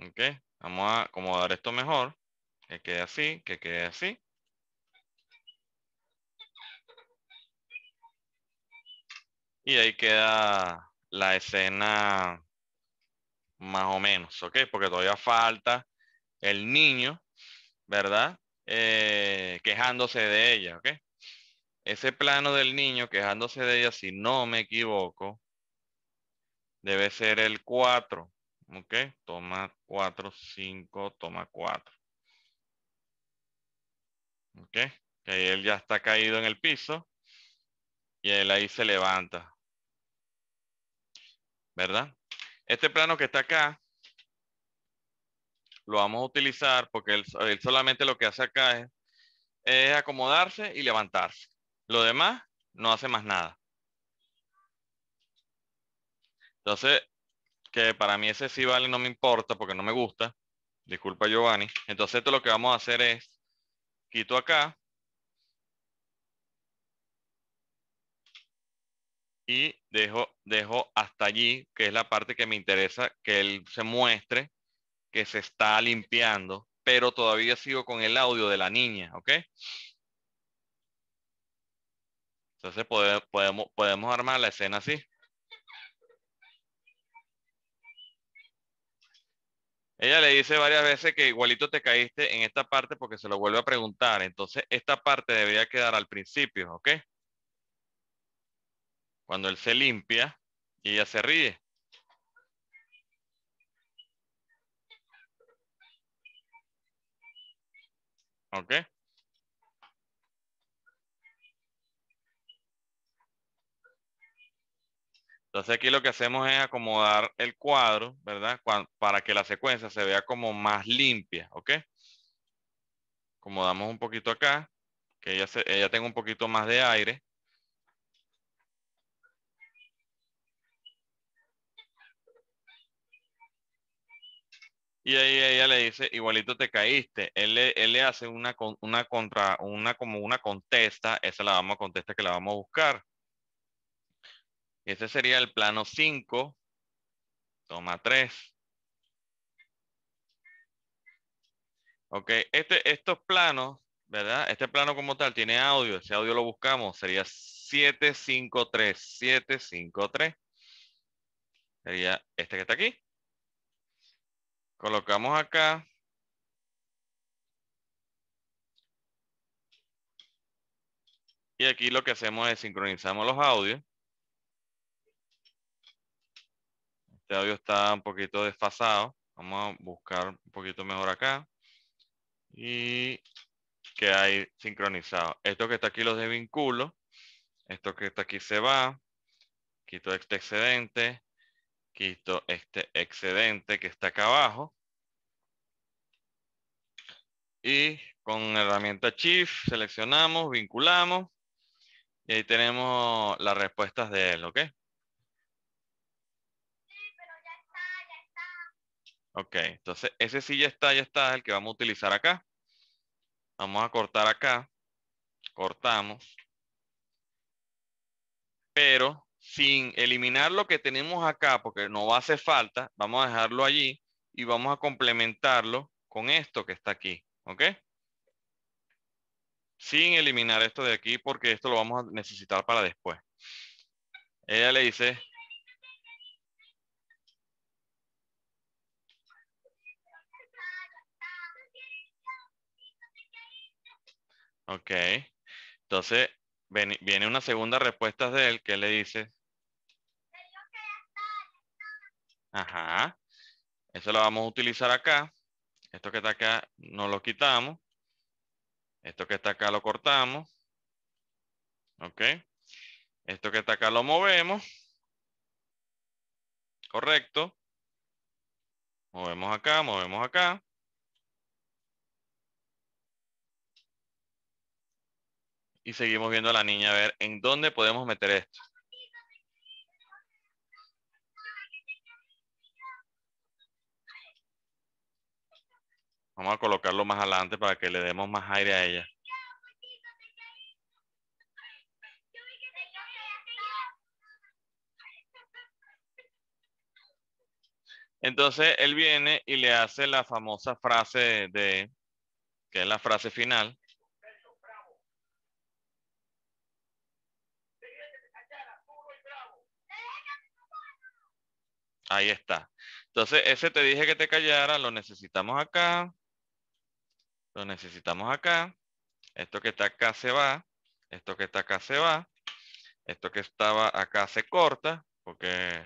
Ok, vamos a acomodar esto mejor, que quede así, que quede así. Y ahí queda la escena más o menos, ¿ok? Porque todavía falta el niño ¿verdad? Eh, quejándose de ella, ¿ok? Ese plano del niño quejándose de ella, si no me equivoco, debe ser el 4, ¿ok? Toma 4, 5, toma 4. ¿Ok? Que él ya está caído en el piso y él ahí se levanta. ¿Verdad? Este plano que está acá, lo vamos a utilizar porque él, solamente lo que hace acá es, acomodarse y levantarse. Lo demás no hace más nada. Entonces, que para mí ese sí vale no me importa porque no me gusta. Disculpa Giovanni. Entonces esto lo que vamos a hacer es, quito acá. Y dejo, dejo hasta allí, que es la parte que me interesa que él se muestre que se está limpiando, pero todavía sigo con el audio de la niña, ¿ok? Entonces podemos, podemos armar la escena así. Ella le dice varias veces que igualito te caíste en esta parte porque se lo vuelve a preguntar. Entonces esta parte debería quedar al principio, ¿ok? Cuando él se limpia y ella se ríe. ¿Ok? Entonces aquí lo que hacemos es acomodar el cuadro, ¿verdad? Para que la secuencia se vea como más limpia, ¿ok? Acomodamos un poquito acá, que ella tenga un poquito más de aire. Y ahí ella le dice, igualito te caíste. Él le, hace una, una contra, una como una contesta, esa la vamos a contestar que la vamos a buscar. Ese sería el plano 5, toma 3. Ok, este, estos planos, ¿verdad? Este plano como tal tiene audio, ese audio lo buscamos, sería 753, 753. Sería este que está aquí. Colocamos acá. Y aquí lo que hacemos es sincronizamos los audios. Este audio está un poquito desfasado. Vamos a buscar un poquito mejor acá. Y que hay sincronizado. Esto que está aquí los desvinculo. Esto que está aquí se va. Quito este excedente. Quito este excedente que está acá abajo. Y con la herramienta Shift seleccionamos, vinculamos. Y ahí tenemos las respuestas de él, ¿ok? Sí, pero ya ya está, está. Ok, entonces ese sí ya está, ya está, es el que vamos a utilizar acá. Vamos a cortar acá. Cortamos. Pero sin eliminar lo que tenemos acá, porque no va a hacer falta, vamos a dejarlo allí y vamos a complementarlo con esto que está aquí, ¿ok? Sin eliminar esto de aquí, porque esto lo vamos a necesitar para después. Ella le dice, Ok. Entonces, viene una segunda respuesta de él que le dice, Ajá. Eso lo vamos a utilizar acá. Esto que está acá no lo quitamos. Esto que está acá lo cortamos. ¿Ok? Esto que está acá lo movemos. Correcto. Movemos acá, movemos acá. Y seguimos viendo a la niña a ver en dónde podemos meter esto. Vamos a colocarlo más adelante para que le demos más aire a ella. Entonces él viene y le hace la famosa frase de, que es la frase final. Ahí está. Entonces, ese te dije que te callara, lo necesitamos acá. Lo necesitamos acá. Esto que está acá se va. Esto que está acá se va. Esto que estaba acá se corta. Porque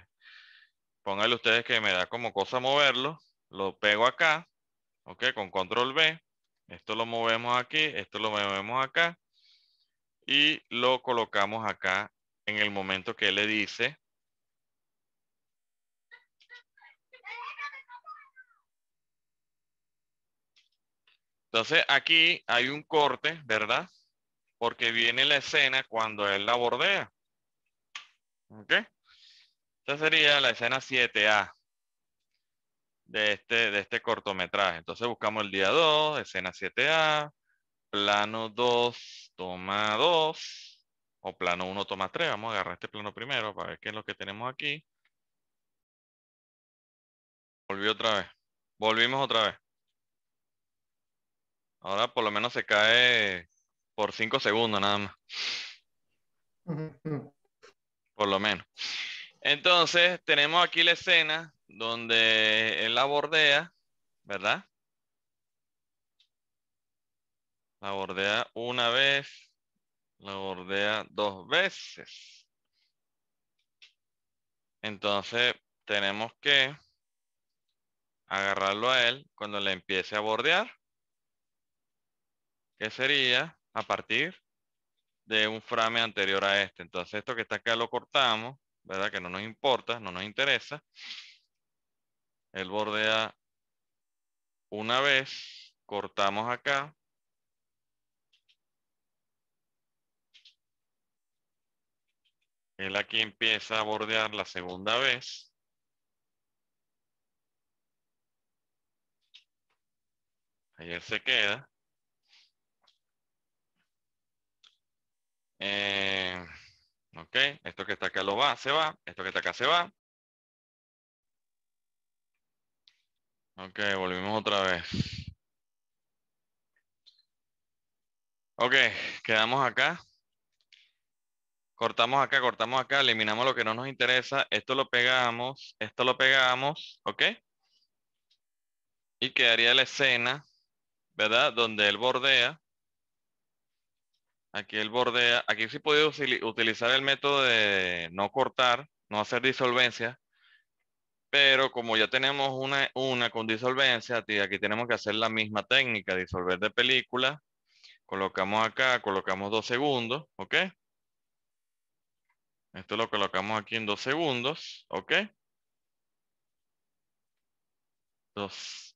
pónganle ustedes que me da como cosa moverlo. Lo pego acá. Ok, con control B. Esto lo movemos aquí. Esto lo movemos acá. Y lo colocamos acá en el momento que le dice Entonces aquí hay un corte, ¿verdad? Porque viene la escena cuando él la bordea. ¿Ok? Esta sería la escena 7A de este, de este cortometraje. Entonces buscamos el día 2, escena 7A, plano 2, toma 2, o plano 1, toma 3. Vamos a agarrar este plano primero para ver qué es lo que tenemos aquí. Volví otra vez. Volvimos otra vez. Ahora por lo menos se cae por cinco segundos nada más. Por lo menos. Entonces, tenemos aquí la escena donde él la bordea, ¿verdad? La bordea una vez, la bordea dos veces. Entonces, tenemos que agarrarlo a él cuando le empiece a bordear que sería a partir de un frame anterior a este. Entonces esto que está acá lo cortamos, ¿verdad? Que no nos importa, no nos interesa. Él bordea una vez, cortamos acá. Él aquí empieza a bordear la segunda vez. Ahí se queda. Eh, ok, esto que está acá lo va, se va. Esto que está acá se va. Ok, volvimos otra vez. Ok, quedamos acá. Cortamos acá, cortamos acá, eliminamos lo que no nos interesa. Esto lo pegamos, esto lo pegamos, ¿ok? Y quedaría la escena, ¿verdad? Donde él bordea. Aquí el borde, aquí sí puede utilizar el método de no cortar, no hacer disolvencia, pero como ya tenemos una, con disolvencia, aquí tenemos que hacer la misma técnica, disolver de película. Colocamos acá, colocamos dos segundos, ¿ok? Esto lo colocamos aquí en dos segundos, ¿ok?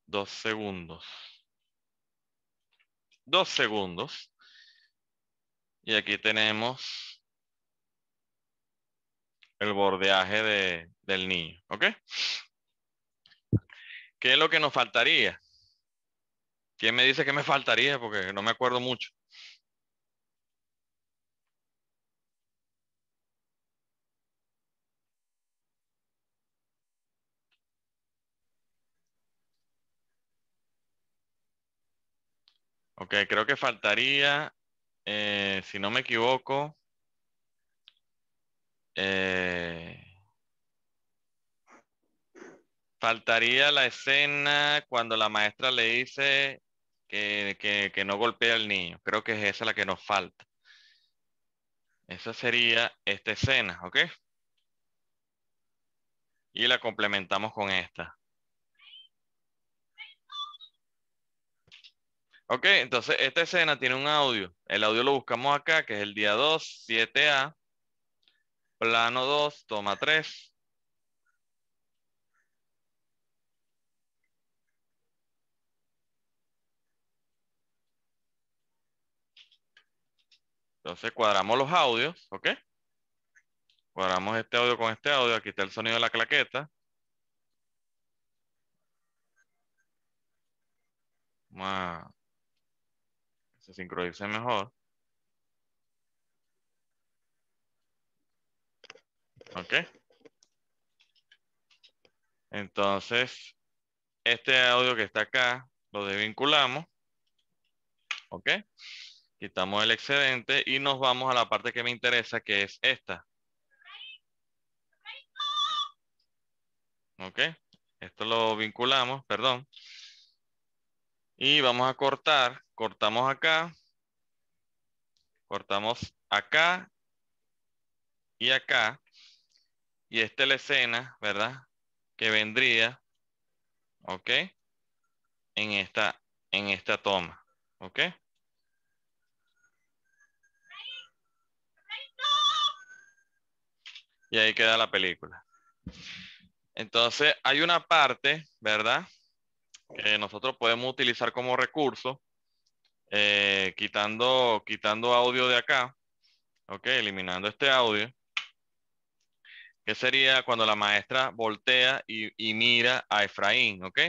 dos segundos. Dos segundos. Y aquí tenemos el bordeaje de, del niño, ¿ok? ¿Qué es lo que nos faltaría? ¿Quién me dice que me faltaría? Porque no me acuerdo mucho. Ok, creo que faltaría eh, si no me equivoco, eh, faltaría la escena cuando la maestra le dice que, que no golpee al niño. Creo que es esa la que nos falta. Esa sería esta escena, ¿ok? Y la complementamos con esta. Ok, entonces esta escena tiene un audio. El audio lo buscamos acá, que es el día 2, 7A, plano 2, toma 3. Entonces cuadramos los audios, ¿ok? Cuadramos este audio con este audio. Aquí está el sonido de la claqueta. Vamos se sincronice mejor. ¿Ok? Entonces, este audio que está acá, lo desvinculamos. ¿Ok? Quitamos el excedente y nos vamos a la parte que me interesa, que es esta. ¿Ok? Esto lo vinculamos, perdón. Y vamos a cortar, cortamos acá, cortamos acá y acá. Y esta es la escena, ¿verdad? Que vendría, ¿ok? En esta, en esta toma, ¿ok? Y ahí queda la película. Entonces, hay una parte, ¿verdad? Eh, nosotros podemos utilizar como recurso, eh, quitando, quitando audio de acá, ok, eliminando este audio, que sería cuando la maestra voltea y, y mira a Efraín, ok.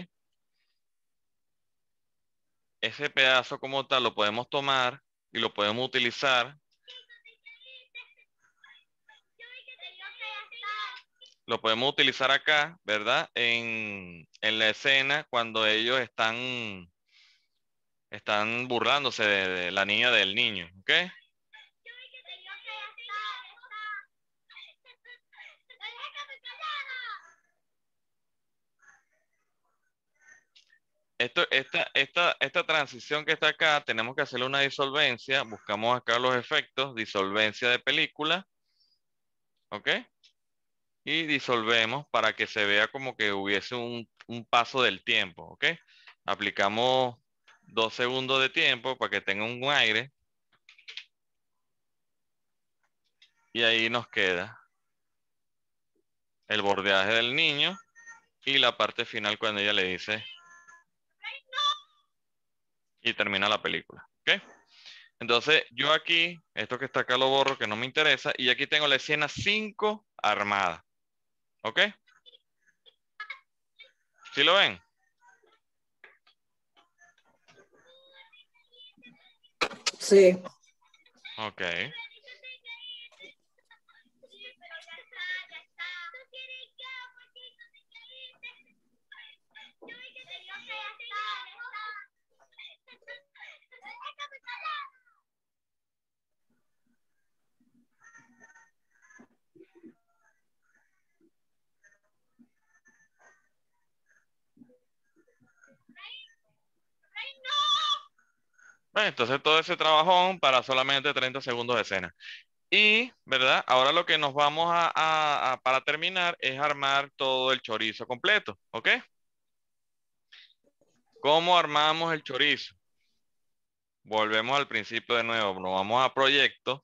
Ese pedazo como tal lo podemos tomar y lo podemos utilizar lo podemos utilizar acá, ¿verdad? En, la escena cuando ellos están, están burlándose de, la niña del niño, ¿ok? Esto, esta, esta, esta, transición que está acá, tenemos que hacerle una disolvencia. Buscamos acá los efectos, disolvencia de película. ¿Ok? y disolvemos para que se vea como que hubiese un, paso del tiempo, ¿ok? Aplicamos dos segundos de tiempo para que tenga un aire. Y ahí nos queda el bordeaje del niño y la parte final cuando ella le dice y termina la película. ¿okay? Entonces yo aquí, esto que está acá lo borro que no me interesa y aquí tengo la escena 5 armada. ¿Ok? ¿Sí lo ven? Sí. Ok. Ah, entonces todo ese trabajón para solamente 30 segundos de escena. Y, ¿verdad? Ahora lo que nos vamos a, para terminar es armar todo el chorizo completo, ¿ok? ¿Cómo armamos el chorizo? Volvemos al principio de nuevo, nos vamos a proyecto,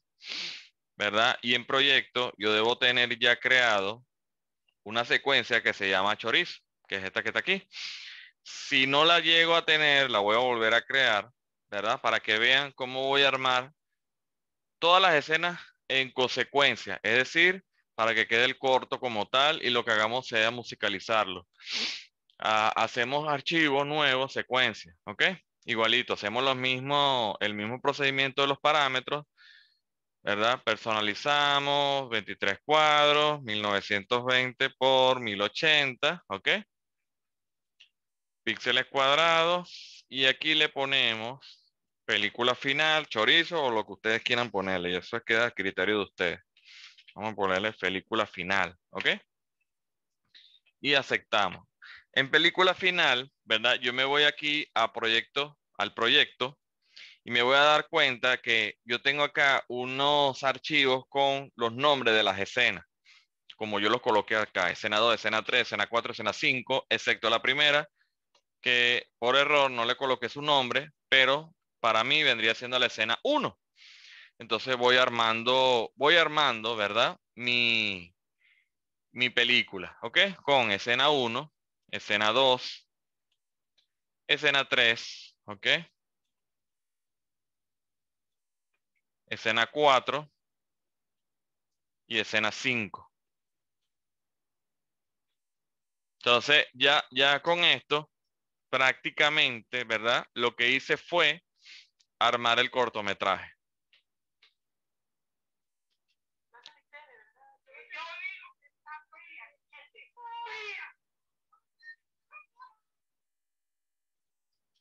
¿verdad? Y en proyecto yo debo tener ya creado una secuencia que se llama chorizo, que es esta que está aquí. Si no la llego a tener, la voy a volver a crear, ¿verdad? Para que vean cómo voy a armar todas las escenas en consecuencia, es decir, para que quede el corto como tal y lo que hagamos sea musicalizarlo. Ah, hacemos archivo, nuevo, secuencia. ¿ok? Igualito, hacemos lo mismo, el mismo procedimiento de los parámetros, ¿verdad? Personalizamos 23 cuadros, 1920 por 1080, ¿ok? Píxeles cuadrados y aquí le ponemos película final, chorizo o lo que ustedes quieran ponerle. Y eso queda a criterio de ustedes. Vamos a ponerle película final, ¿ok? Y aceptamos. En película final, ¿verdad? Yo me voy aquí a proyecto, al proyecto, y me voy a dar cuenta que yo tengo acá unos archivos con los nombres de las escenas. Como yo los coloqué acá, escena 2, escena 3, escena 4, escena 5, excepto la primera, que por error no le coloqué su nombre, pero para mí vendría siendo la escena 1. Entonces voy armando, voy armando, ¿verdad? Mi, mi película, ¿ok? Con escena 1, escena 2, escena 3, ¿ok? Escena 4 y escena 5. Entonces, ya, ya con esto, prácticamente, ¿verdad? Lo que hice fue armar el cortometraje.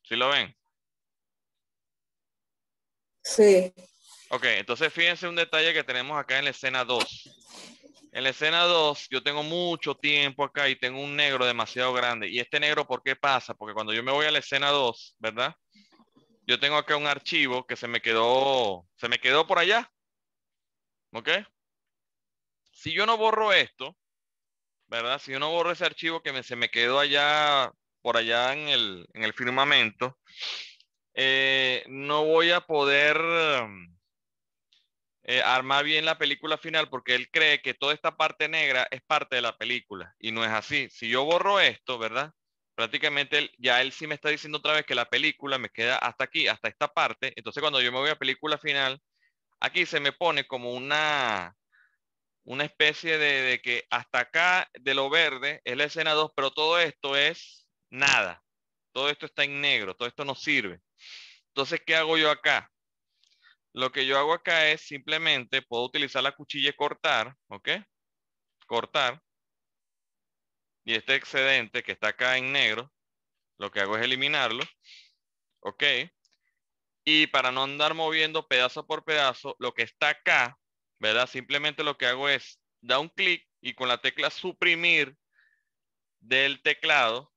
¿Sí lo ven? Sí. Ok, entonces fíjense un detalle que tenemos acá en la escena 2. En la escena 2 yo tengo mucho tiempo acá y tengo un negro demasiado grande. ¿Y este negro por qué pasa? Porque cuando yo me voy a la escena 2, ¿verdad? yo tengo acá un archivo que se me quedó, se me quedó por allá. ¿Ok? Si yo no borro esto, ¿verdad? Si yo no borro ese archivo que se me quedó allá, por allá en el, en el firmamento, eh, no voy a poder eh, armar bien la película final porque él cree que toda esta parte negra es parte de la película y no es así. Si yo borro esto, ¿verdad? prácticamente ya él sí me está diciendo otra vez que la película me queda hasta aquí, hasta esta parte. Entonces cuando yo me voy a película final, aquí se me pone como una, una especie de, de que hasta acá de lo verde es la escena 2, pero todo esto es nada. Todo esto está en negro, todo esto no sirve. Entonces, ¿qué hago yo acá? Lo que yo hago acá es simplemente puedo utilizar la cuchilla y cortar, ¿ok? Cortar. Y este excedente que está acá en negro, lo que hago es eliminarlo. ¿Ok? Y para no andar moviendo pedazo por pedazo, lo que está acá, ¿verdad? Simplemente lo que hago es da un clic y con la tecla suprimir del teclado,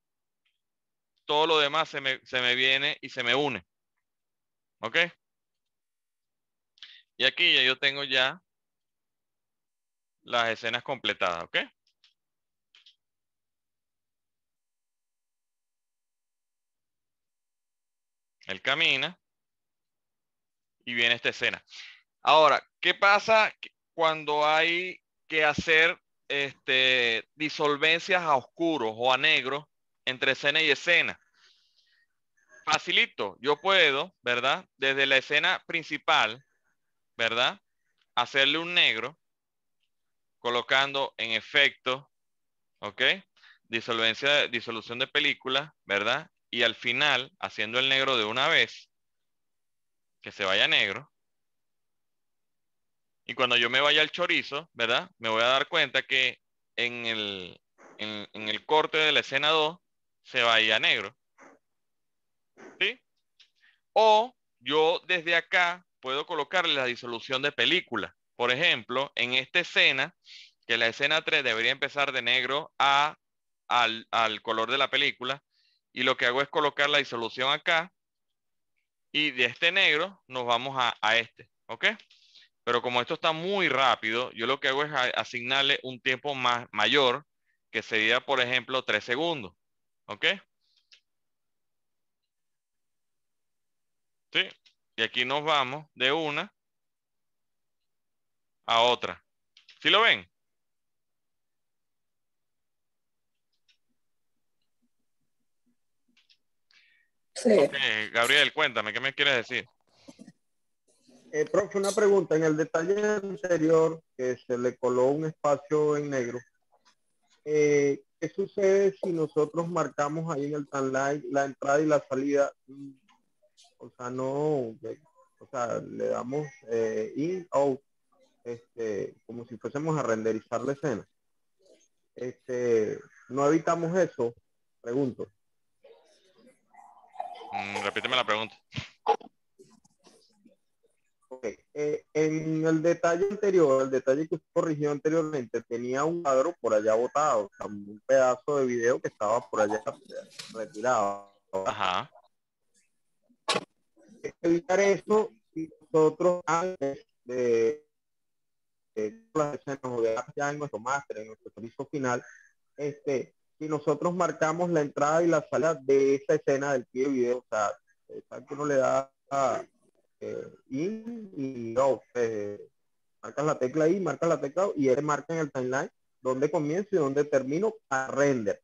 todo lo demás se me, viene y se me une. ¿Ok? Y aquí ya yo tengo ya las escenas completadas, ¿ok? Él camina y viene esta escena. Ahora, ¿qué pasa cuando hay que hacer este, disolvencias a oscuros o a negro entre escena y escena? Facilito, yo puedo, ¿verdad? Desde la escena principal, ¿verdad? Hacerle un negro colocando en efecto, ¿ok? Disolvencia, disolución de película, ¿verdad? y al final, haciendo el negro de una vez, que se vaya negro. Y cuando yo me vaya al chorizo, ¿verdad? Me voy a dar cuenta que en el, en, el corte de la escena 2 se vaya negro. ¿Sí? O yo desde acá puedo colocarle la disolución de película. Por ejemplo, en esta escena, que la escena 3 debería empezar de negro a, al, al color de la película, y lo que hago es colocar la disolución acá y de este negro nos vamos a, este, ¿ok? Pero como esto está muy rápido, yo lo que hago es asignarle un tiempo más, mayor, que sería, por ejemplo, 3 segundos, ¿ok? ¿Sí? Y aquí nos vamos de una a otra. ¿Sí lo ven? Gabriel, cuéntame, ¿qué me quieres decir? Eh, profe, una pregunta. En el detalle anterior, que se le coló un espacio en negro, eh, ¿qué sucede si nosotros marcamos ahí en el timeline la entrada y la salida? Mm, o sea, no, o sea, le damos eh, in, out, este, como si fuésemos a renderizar la escena. Este, no evitamos eso, pregunto. Mm, repíteme la pregunta. Eh, en el detalle anterior, el detalle que usted corrigió anteriormente, tenía un cuadro por allá botado, un pedazo de video que estaba por allá retirado. Ajá. Evitar eso, nosotros antes de, en nuestro máster, en nuestro servicio final, este, y nosotros marcamos la entrada y la sala de esa escena del pie de video. O sea, que uno le da a eh, in y out. Eh, marcas la tecla I, marcas la tecla y él marca en el timeline dónde comienzo y dónde termino a render.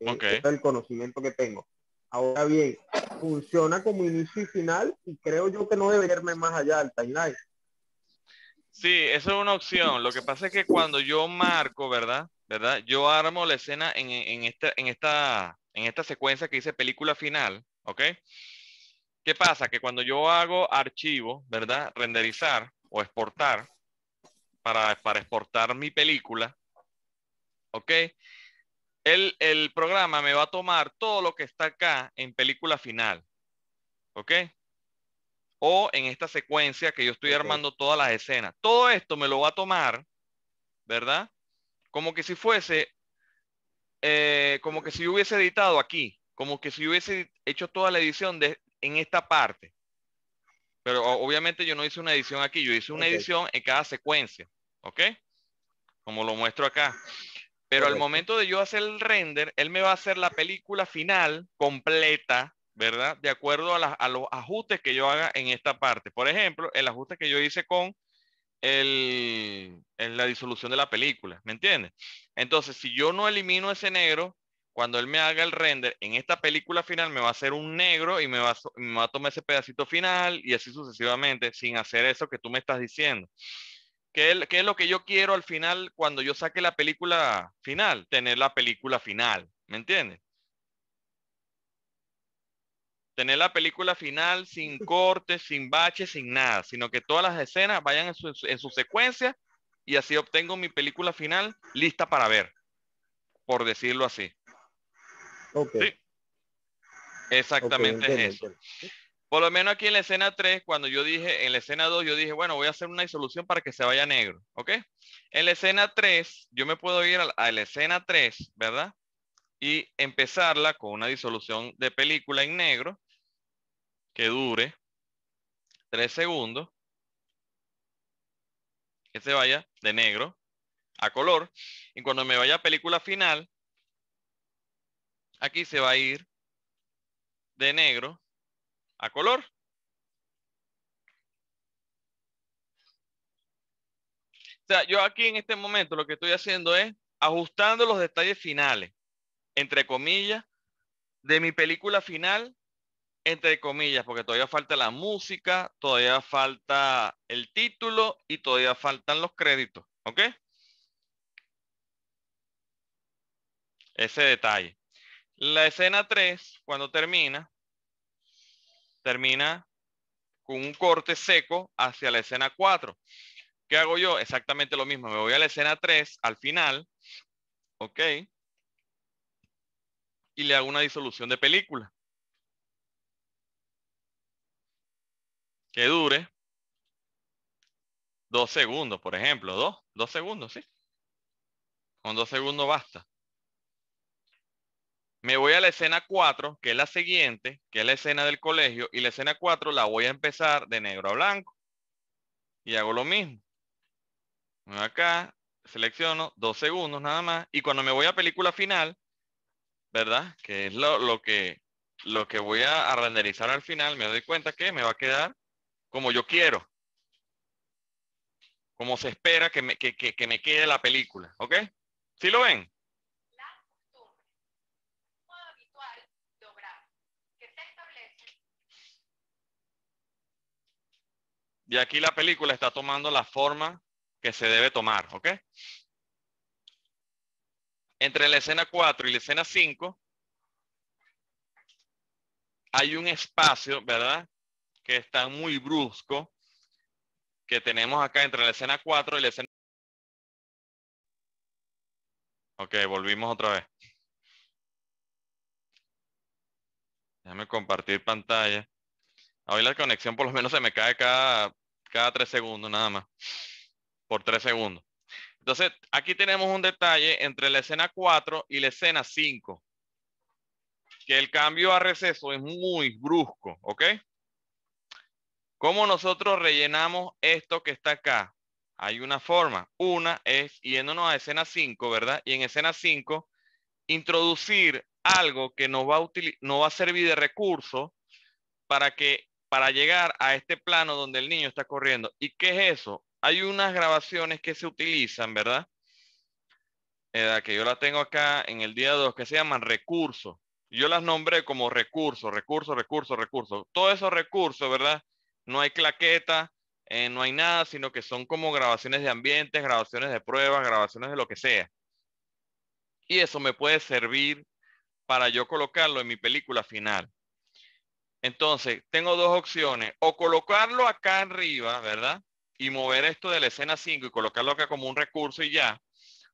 Eh, el conocimiento que tengo. Ahora bien, funciona como inicio y final y creo yo que no debe irme más allá del timeline. Sí, eso es una opción. Lo que pasa es que cuando yo marco, ¿verdad? ¿verdad? Yo armo la escena en, esta, en, esta, secuencia que dice película final, ¿ok? ¿Qué pasa? Que cuando yo hago archivo, ¿verdad? Renderizar o exportar, para, exportar mi película, ¿ok? El, programa me va a tomar todo lo que está acá en película final, ¿ok? O en esta secuencia que yo estoy armando todas las escenas. Todo esto me lo va a tomar, ¿verdad? como que si fuese, eh, como que si hubiese editado aquí, como que si hubiese hecho toda la edición de, en esta parte. Pero obviamente yo no hice una edición aquí, yo hice una edición en cada secuencia, ¿ok? Como lo muestro acá. Pero al momento de yo hacer el render, él me va a hacer la película final completa, ¿verdad? De acuerdo a, a los ajustes que yo haga en esta parte. Por ejemplo, el ajuste que yo hice con el, en la disolución de la película, ¿me entiendes? Entonces, si yo no elimino ese negro, cuando él me haga el render en esta película final, me va a hacer un negro y me va, a, tomar ese pedacito final y así sucesivamente, sin hacer eso que tú me estás diciendo. ¿Qué es lo que yo quiero al final cuando yo saque la película final? Tener la película final, ¿me entiendes? tener la película final sin (laughs) cortes, sin baches, sin nada, sino que todas las escenas vayan en su, secuencia y así obtengo mi película final lista para ver, por decirlo así. Okay. Exactamente eso. Por lo menos aquí en la escena 3, cuando yo dije, en la escena 2, yo dije, bueno, voy a hacer una disolución para que se vaya negro, ¿ok? En la escena 3, yo me puedo ir a la, a la escena 3, ¿verdad? Y empezarla con una disolución de película en negro que dure ...tres segundos, que se vaya de negro a color. Y cuando me vaya a película final, aquí se va a ir de negro a color. O sea, yo aquí en este momento lo que estoy haciendo es ajustando los detalles finales, entre comillas, de mi película final entre comillas, porque todavía falta la música, todavía falta el título y todavía faltan los créditos, ¿ok? Ese detalle. La escena 3, cuando termina, termina con un corte seco hacia la escena 4. ¿Qué hago yo? Exactamente lo mismo. Me voy a la escena 3, al final, ¿ok? Y le hago una disolución de película. que dure dos segundos, por ejemplo, dos, segundos, ¿sí? Con dos segundos basta. Me voy a la escena 4, que es la siguiente, que es la escena del colegio, y la escena 4 la voy a empezar de negro a blanco. Y hago lo mismo. Acá, selecciono dos segundos nada más, y cuando me voy a película final, ¿verdad? Que es lo, lo que, lo que voy a renderizar al final, me doy cuenta que me va a quedar como yo quiero, como se espera que me, quede la película. ¿Ok? ¿Sí lo ven? Y aquí la película está tomando la forma que se debe tomar, ¿ok? Entre la escena 4 y la escena 5 hay un espacio, ¿verdad? que está muy brusco que tenemos acá entre la escena 4 y la escena... Ok, volvimos otra vez. Déjame compartir pantalla. Hoy la conexión por lo menos se me cae cada, cada 3 segundos nada más. Por tres segundos. Entonces, aquí tenemos un detalle entre la escena 4 y la escena 5. Que el cambio a receso es muy brusco, ¿ok? ¿Cómo nosotros rellenamos esto que está acá? Hay una forma. Una es yéndonos a escena 5, ¿verdad? Y en escena 5, introducir algo que nos va, a va a servir de recurso para que para llegar a este plano donde el niño está corriendo. ¿Y qué es eso? Hay unas grabaciones que se utilizan, ¿verdad? Eh, que yo la tengo acá en el día 2, que se llaman recursos. Yo las nombré como recursos, recursos, recursos, recursos. Todos esos recursos, ¿verdad? no hay claqueta, eh, no hay nada, sino que son como grabaciones de ambientes, grabaciones de pruebas, grabaciones de lo que sea. Y eso me puede servir para yo colocarlo en mi película final. Entonces, tengo dos opciones. O colocarlo acá arriba, ¿verdad? Y mover esto de la escena 5 y colocarlo acá como un recurso y ya.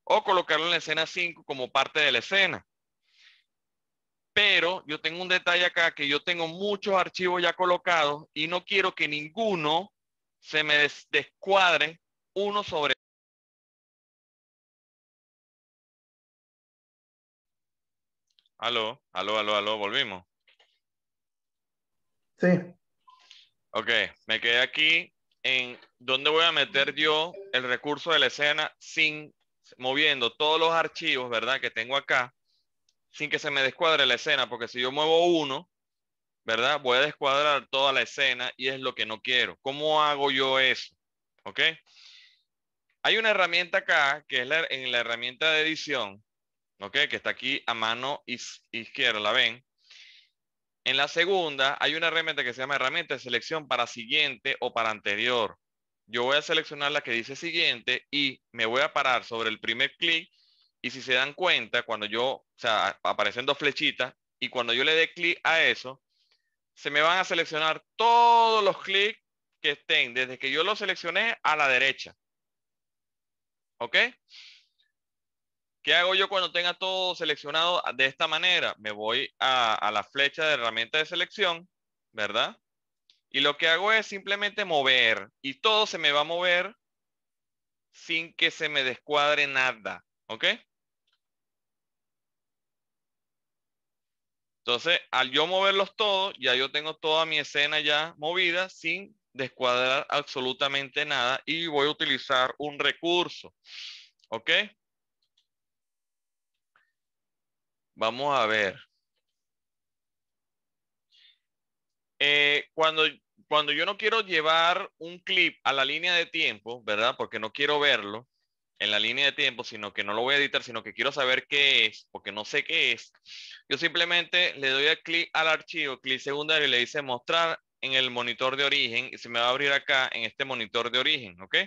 O colocarlo en la escena 5 como parte de la escena pero yo tengo un detalle acá que yo tengo muchos archivos ya colocados y no quiero que ninguno se me descuadre uno sobre Aló, aló, aló, aló, volvimos. Sí. Ok, me quedé aquí en dónde voy a meter yo el recurso de la escena sin moviendo todos los archivos, ¿verdad? Que tengo acá sin que se me descuadre la escena, porque si yo muevo uno, ¿verdad? Voy a descuadrar toda la escena y es lo que no quiero. ¿Cómo hago yo eso? ¿Ok? Hay una herramienta acá, que es la, en la herramienta de edición, ¿ok? Que está aquí a mano izquierda, ¿la ven? En la segunda hay una herramienta que se llama herramienta de selección para siguiente o para anterior. Yo voy a seleccionar la que dice siguiente y me voy a parar sobre el primer clic y si se dan cuenta, cuando yo, o sea, aparecen dos flechitas y cuando yo le dé clic a eso, se me van a seleccionar todos los clics que estén desde que yo los seleccioné a la derecha. ¿Ok? ¿Qué hago yo cuando tenga todo seleccionado de esta manera? Me voy a, a, la flecha de herramienta de selección, ¿verdad? Y lo que hago es simplemente mover y todo se me va a mover sin que se me descuadre nada, ¿ok? Entonces, al yo moverlos todos, ya yo tengo toda mi escena ya movida sin descuadrar absolutamente nada y voy a utilizar un recurso. ¿Ok? Vamos a ver. Eh, cuando, cuando yo no quiero llevar un clip a la línea de tiempo, ¿verdad? Porque no quiero verlo, en la línea de tiempo, sino que no lo voy a editar, sino que quiero saber qué es, porque no sé qué es, yo simplemente le doy a clic al archivo, clic secundario y le dice mostrar en el monitor de origen y se me va a abrir acá en este monitor de origen, ¿ok?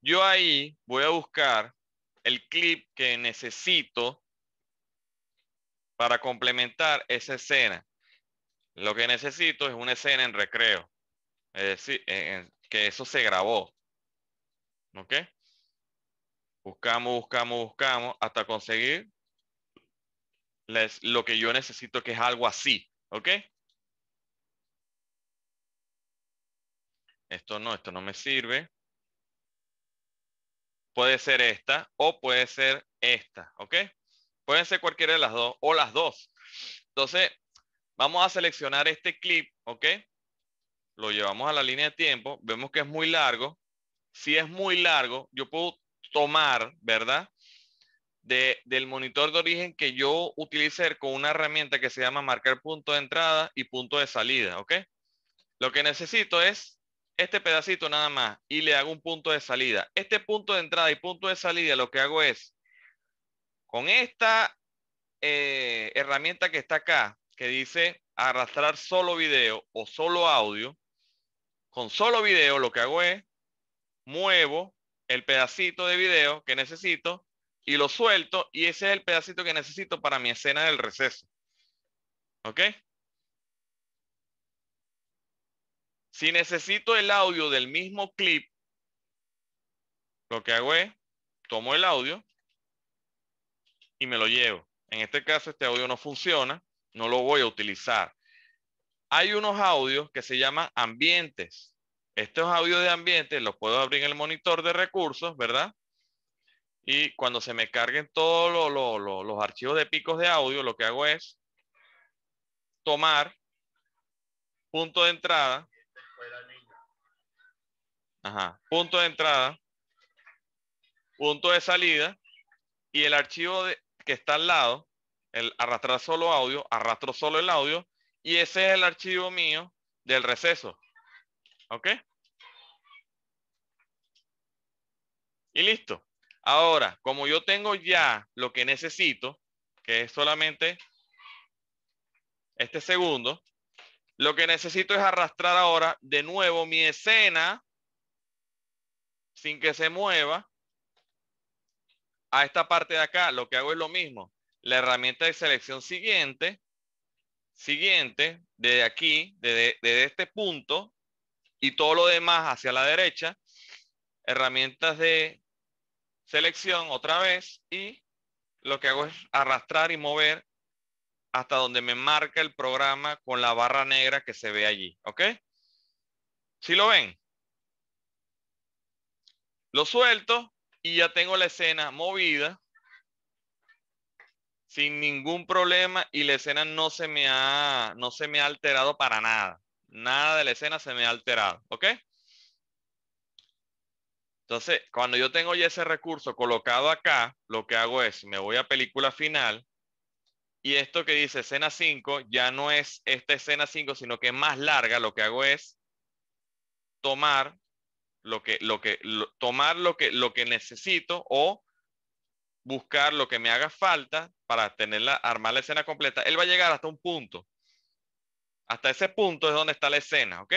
Yo ahí voy a buscar el clip que necesito para complementar esa escena. Lo que necesito es una escena en recreo, es decir, que eso se grabó, ¿ok? Buscamos, buscamos, buscamos hasta conseguir lo que yo necesito que es algo así, ¿ok? Esto no, esto no me sirve. Puede ser esta o puede ser esta, ¿ok? Pueden ser cualquiera de las dos o las dos. Entonces, vamos a seleccionar este clip, ¿ok? Lo llevamos a la línea de tiempo, vemos que es muy largo. Si es muy largo, yo puedo tomar, ¿verdad? del monitor de origen que yo utilicé con una herramienta que se llama marcar punto de entrada y punto de salida, ¿ok? Lo que necesito es este pedacito nada más y le hago un punto de salida. Este punto de entrada y punto de salida lo que hago es, con esta eh, herramienta que está acá, que dice arrastrar solo video o solo audio, con solo video lo que hago es, muevo el pedacito de video que necesito y lo suelto y ese es el pedacito que necesito para mi escena del receso. ¿Ok? Si necesito el audio del mismo clip, lo que hago es, tomo el audio y me lo llevo. En este caso, este audio no funciona, no lo voy a utilizar. Hay unos audios que se llaman ambientes. Estos audios de ambiente los puedo abrir en el monitor de recursos, ¿verdad? Y cuando se me carguen todos los archivos de picos de audio, lo que hago es tomar punto de entrada. punto de entrada, punto de salida y el archivo que está al lado, el arrastrar solo audio, arrastro solo el audio y ese es el archivo mío del receso. ¿Ok? Y listo. Ahora, como yo tengo ya lo que necesito, que es solamente este segundo, lo que necesito es arrastrar ahora de nuevo mi escena sin que se mueva a esta parte de acá. Lo que hago es lo mismo. La herramienta de selección siguiente, siguiente, desde aquí, desde, desde este punto y todo lo demás hacia la derecha. Herramientas de selección otra vez y lo que hago es arrastrar y mover hasta donde me marca el programa con la barra negra que se ve allí. ¿Ok? si lo ven? Lo suelto y ya tengo la escena movida sin ningún problema y la escena no se me ha, no se me ha alterado para nada. Nada de la escena se me ha alterado. ¿Ok? Entonces, cuando yo tengo ya ese recurso colocado acá, lo que hago es, me voy a película final y esto que dice escena 5 ya no es esta escena 5, sino que es más larga. Lo que hago es tomar lo que, lo que, tomar lo que, lo que necesito o buscar lo que me haga falta para tenerla, armar la escena completa. Él va a llegar hasta un punto. Hasta ese punto es donde está la escena, ¿ok?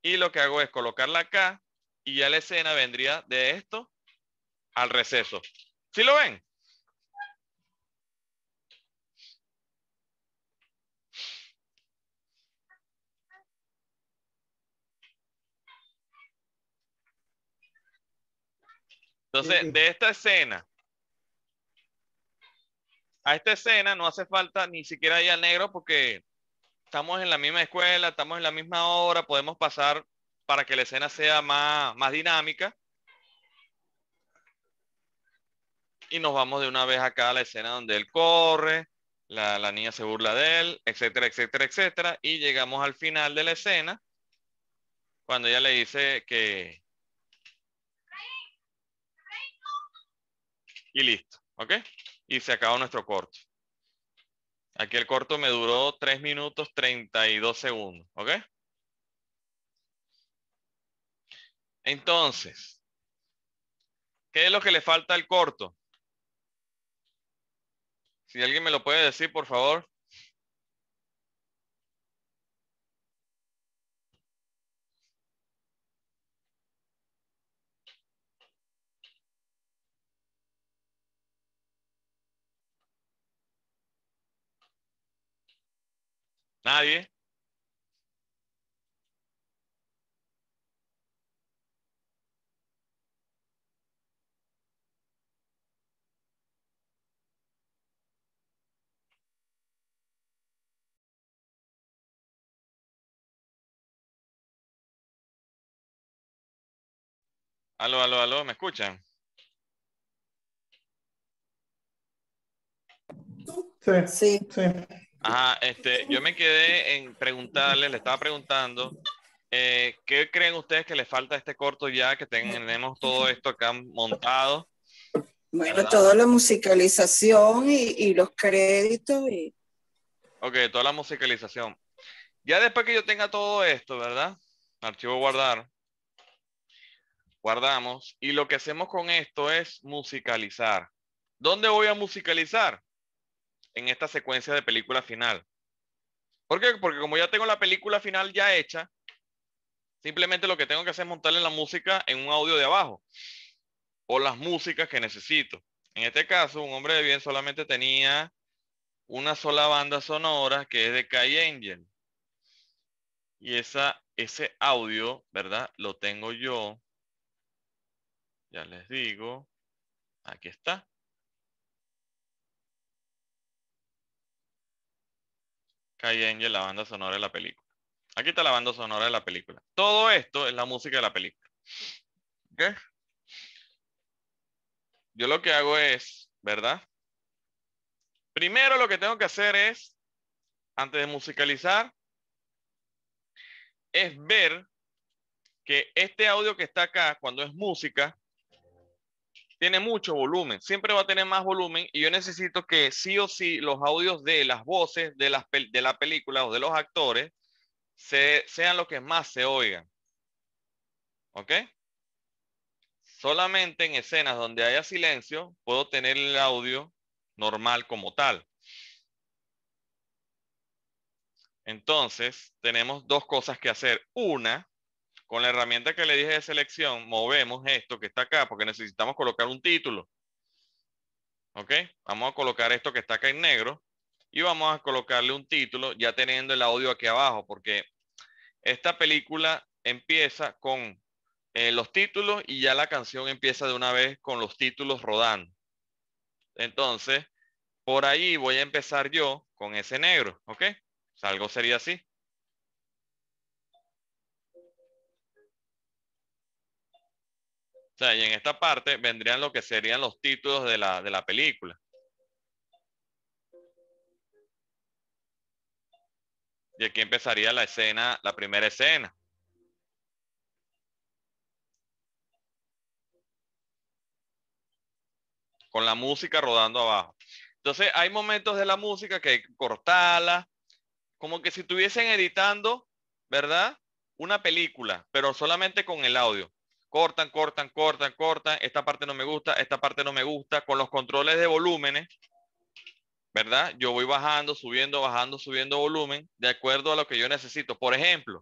Y lo que hago es colocarla acá y ya la escena vendría de esto al receso. ¿Sí lo ven? Entonces, de esta escena, a esta escena no hace falta ni siquiera ir al negro porque estamos en la misma escuela, estamos en la misma hora, podemos pasar para que la escena sea más, más dinámica. Y nos vamos de una vez acá a la escena donde él corre, la, la niña se burla de él, etcétera, etcétera, etcétera. Y llegamos al final de la escena, cuando ella le dice que... Y listo, ¿ok? Y se acabó nuestro corto. Aquí el corto me duró 3 minutos 32 segundos, ¿ok? Entonces, ¿qué es lo que le falta al corto? Si alguien me lo puede decir, por favor. Nadie. Aló, aló, aló, ¿me escuchan? Sí. Sí. Ajá, este, yo me quedé en preguntarle, le estaba preguntando, eh, ¿qué creen ustedes que le falta a este corto ya que tenemos todo esto acá montado? Bueno, toda la musicalización y, los créditos. Y... Ok, toda la musicalización. Ya después que yo tenga todo esto, ¿verdad? Archivo guardar guardamos y lo que hacemos con esto es musicalizar. ¿Dónde voy a musicalizar? En esta secuencia de película final. ¿Por qué? Porque como ya tengo la película final ya hecha, simplemente lo que tengo que hacer es montarle la música en un audio de abajo o las músicas que necesito. En este caso, un hombre de bien solamente tenía una sola banda sonora que es de Kai Angel. Y esa, ese audio, ¿verdad? Lo tengo yo ya les digo. Aquí está. Cayenne la banda sonora de la película. Aquí está la banda sonora de la película. Todo esto es la música de la película. ¿Ok? Yo lo que hago es, ¿verdad? Primero lo que tengo que hacer es, antes de musicalizar, es ver que este audio que está acá, cuando es música, tiene mucho volumen, siempre va a tener más volumen y yo necesito que sí o sí los audios de las voces de, de la película o de los actores sean los que más se oigan. ¿Ok? Solamente en escenas donde haya silencio puedo tener el audio normal como tal. Entonces, tenemos dos cosas que hacer. Una, con la herramienta que le dije de selección, movemos esto que está acá porque necesitamos colocar un título. ¿Ok? Vamos a colocar esto que está acá en negro y vamos a colocarle un título ya teniendo el audio aquí abajo porque esta película empieza con eh, los títulos y ya la canción empieza de una vez con los títulos rodando. Entonces, por ahí voy a empezar yo con ese negro, ¿ok? algo sería así. O sea, y en esta parte vendrían lo que serían los títulos de la, película. Y aquí empezaría la escena, la primera escena. Con la música rodando abajo. Entonces hay momentos de la música que hay que cortarla, como que si estuviesen editando, ¿verdad? Una película, pero solamente con el audio cortan, cortan, cortan, cortan, esta parte no me gusta, esta parte no me gusta, con los controles de volúmenes, ¿verdad? Yo voy bajando, subiendo, bajando, subiendo volumen de acuerdo a lo que yo necesito. Por ejemplo,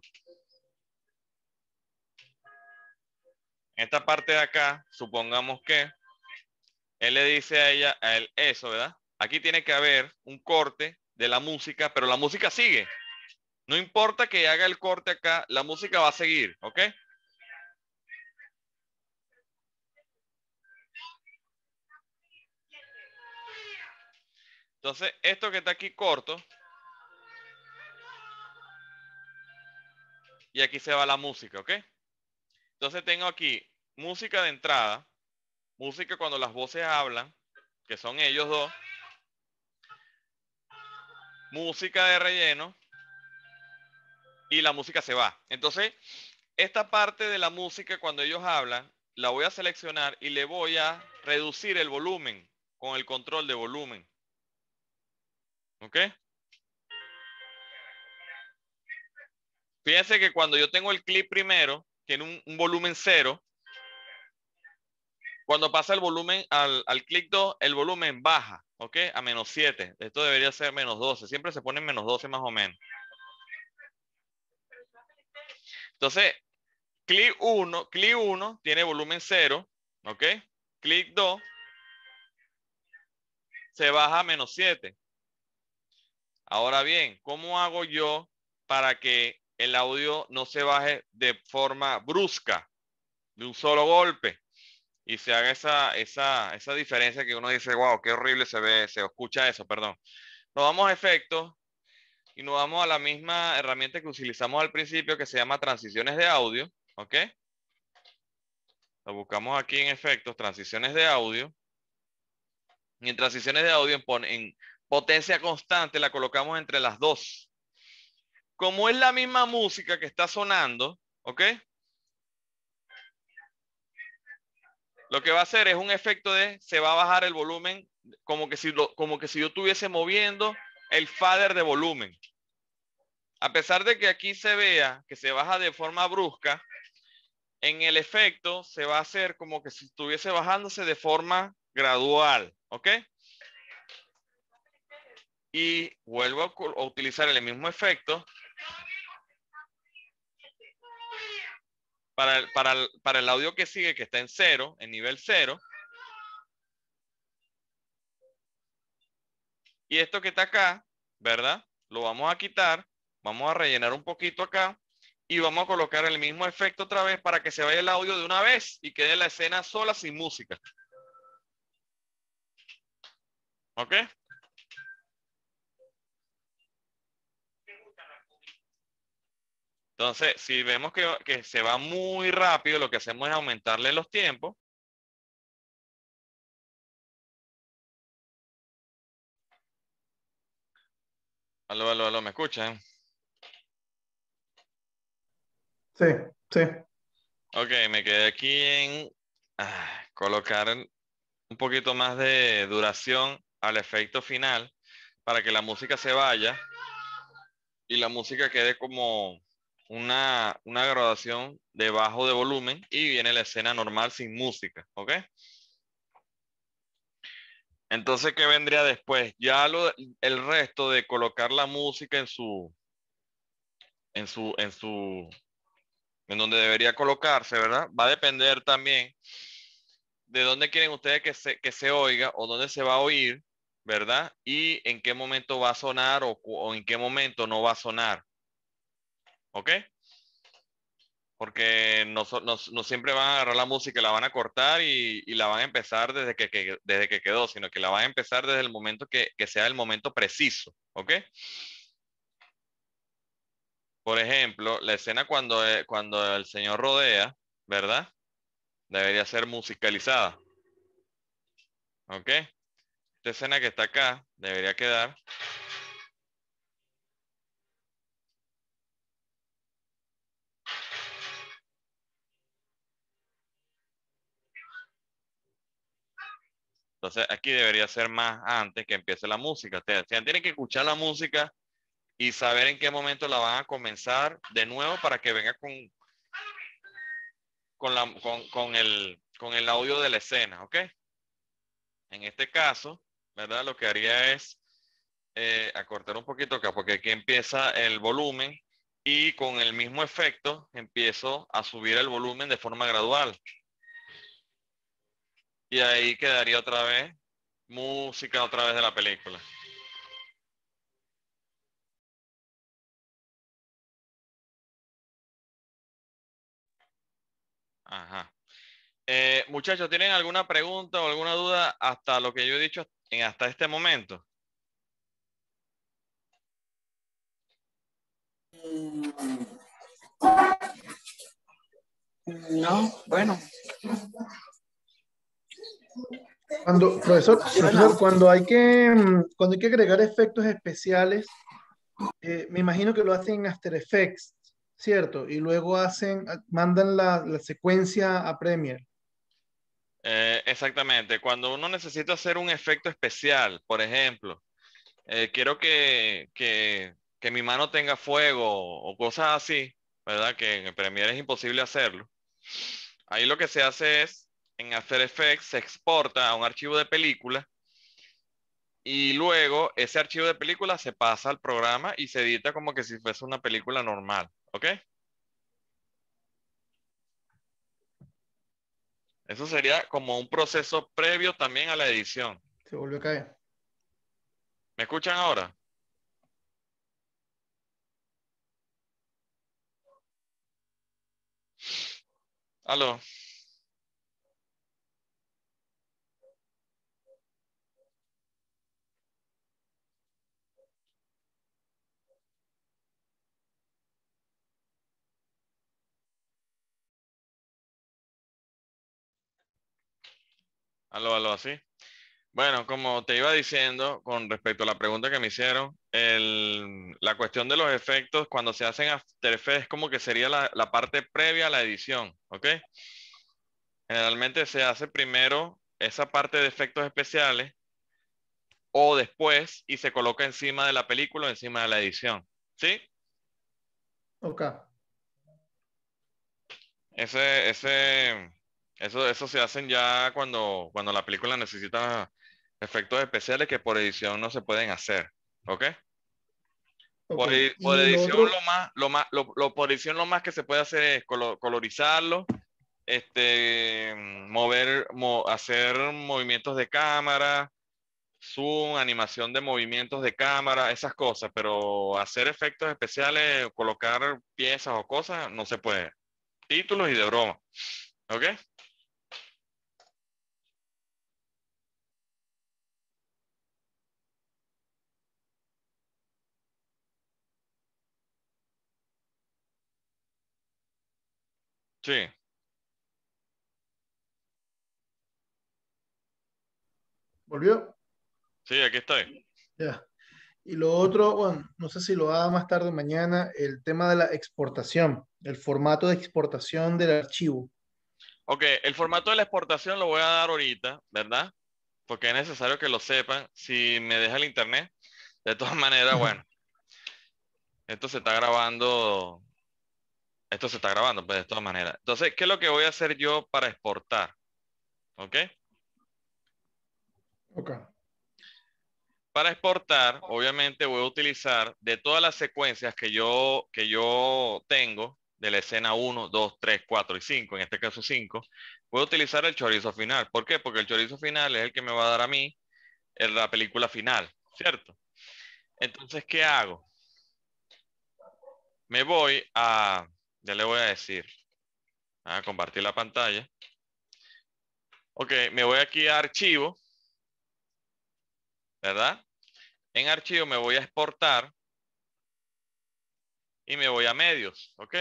esta parte de acá, supongamos que él le dice a ella, a él eso, ¿verdad? Aquí tiene que haber un corte de la música, pero la música sigue. No importa que haga el corte acá, la música va a seguir, ¿ok? Entonces, esto que está aquí corto. Y aquí se va la música, ¿ok? Entonces tengo aquí música de entrada, música cuando las voces hablan, que son ellos dos. Música de relleno. Y la música se va. Entonces, esta parte de la música cuando ellos hablan, la voy a seleccionar y le voy a reducir el volumen con el control de volumen. ¿Ok? Fíjense que cuando yo tengo el clip primero, tiene un, volumen cero. Cuando pasa el volumen al, al clic 2, el volumen baja, ¿ok? A menos 7. Esto debería ser menos 12. Siempre se pone menos 12 más o menos. Entonces, clic 1, clic 1 tiene volumen 0, ¿ok? Clic 2 se baja a menos 7. Ahora bien, ¿cómo hago yo para que el audio no se baje de forma brusca, de un solo golpe? Y se haga esa, diferencia que uno dice, wow, qué horrible se ve, se escucha eso, perdón. Nos vamos a efectos y nos vamos a la misma herramienta que utilizamos al principio que se llama transiciones de audio, ¿ok? Lo buscamos aquí en efectos, transiciones de audio. Y en transiciones de audio ponen en potencia constante la colocamos entre las dos. Como es la misma música que está sonando, ¿ok? Lo que va a hacer es un efecto de se va a bajar el volumen como que si, como que si yo estuviese moviendo el fader de volumen. A pesar de que aquí se vea que se baja de forma brusca, en el efecto se va a hacer como que si estuviese bajándose de forma gradual, ¿ok? y vuelvo a, utilizar el mismo efecto para el, audio que sigue, que está en cero, en nivel cero. Y esto que está acá, ¿verdad? Lo vamos a quitar, vamos a rellenar un poquito acá y vamos a colocar el mismo efecto otra vez para que se vaya el audio de una vez y quede la escena sola sin música. ¿Ok? Entonces, si vemos que, se va muy rápido, lo que hacemos es aumentarle los tiempos. Aló, aló, aló, ¿me escuchan? Sí, sí. Ok, me quedé aquí en ah, colocar un poquito más de duración al efecto final para que la música se vaya y la música quede como una, una graduación de bajo de volumen y viene la escena normal sin música, ¿ok? Entonces, ¿qué vendría después? Ya el resto de colocar la música en su, en su, en su, en donde debería colocarse, ¿verdad? Va a depender también de dónde quieren ustedes que se, que se oiga o dónde se va a oír, ¿verdad? Y en qué momento va a sonar o en qué momento no va a sonar. ¿Ok? Porque no, siempre van a agarrar la música la van a cortar y, la van a empezar desde que, desde que quedó, sino que la van a empezar desde el momento que, que sea el momento preciso. ¿Ok? Por ejemplo, la escena cuando, eh, cuando el señor rodea, ¿verdad? Debería ser musicalizada. ¿Ok? Esta escena que está acá debería quedar Entonces aquí debería ser más antes que empiece la música. tienen que escuchar la música y saber en qué momento la van a comenzar de nuevo para que venga con, con, con, el, con el audio de la escena, ¿ok? En este caso, ¿verdad? Lo que haría es eh, acortar un poquito acá, porque aquí empieza el volumen y con el mismo efecto empiezo a subir el volumen de forma gradual. Y ahí quedaría otra vez música otra vez de la película. Ajá. Eh, muchachos, ¿tienen alguna pregunta o alguna duda hasta lo que yo he dicho en hasta este momento? No, bueno. Cuando, profesor, cuando hay que mm, cuando hay que agregar efectos especiales, eh, me imagino que lo hacen en After Effects, ¿cierto? Y luego hacen, ah, mandan la, la secuencia a Premiere. Eh, exactamente. Cuando uno necesita hacer un efecto especial, por ejemplo, eh, quiero que, que, que, mi mano tenga fuego o cosas así, ¿verdad? Que en Premiere es imposible hacerlo. Ahí lo que se hace es en After Effects se exporta a un archivo de película y luego ese archivo de película se pasa al programa y se edita como que si fuese una película normal, ¿ok? Eso sería como un proceso previo también a la edición. Se volvió a caer. ¿Me escuchan ahora? Aló. Aló, aló, así. Bueno, como te iba diciendo, con respecto a la pregunta que me hicieron, la cuestión de los efectos cuando se hacen After Effects como que sería la, parte previa a la edición, ¿ok? Generalmente se hace primero esa parte de efectos especiales o después y se coloca encima de la película encima de la edición, ¿sí? Ok. Ese, ese, eso, se hacen ya cuando, cuando la película necesita efectos especiales que por edición no se pueden hacer. ¿Ok? Por, e, edición lo más, lo más, lo, más que se puede hacer es colorizarlo, este, mm, mover, hacer movimientos de cámara, zoom, animación de movimientos de cámara, esas cosas, pero hacer efectos especiales, colocar piezas o cosas, no se puede. Títulos y de broma. ¿Ok? Sí. ¿Volvió? Sí, aquí estoy. Ya. Y lo otro, bueno, no sé si lo haga más tarde mañana, el tema de la exportación, el formato de exportación del archivo. Ok, el formato de la exportación lo voy a dar ahorita, ¿verdad? Porque es necesario que lo sepan. Si me deja el internet, de todas maneras, bueno. Esto se está grabando esto se está grabando, pues de todas maneras. Entonces, ¿qué es lo que voy a hacer yo para exportar? ¿Ok? Ok. Para exportar, obviamente voy a utilizar de todas las secuencias que yo, que yo tengo, de la escena 1, 2, 3, 4 y 5, en este caso 5, voy a utilizar el chorizo final. ¿Por qué? Porque el chorizo final es el que me va a dar a mí eh, la película final, ¿cierto? Entonces, ¿qué hago? Me voy a ya le voy a decir. a compartir la pantalla. Ok, me voy aquí a archivo. ¿Verdad? En archivo me voy a exportar. Y me voy a medios. ¿Ok?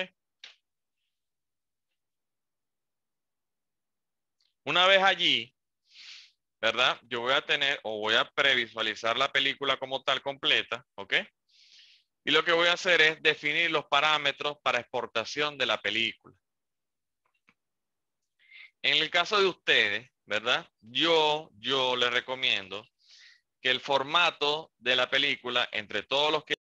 Una vez allí, ¿verdad? Yo voy a tener o voy a previsualizar la película como tal completa, ¿ok? Y lo que voy a hacer es definir los parámetros para exportación de la película. En el caso de ustedes, ¿verdad? Yo, yo les recomiendo que el formato de la película, entre todos los que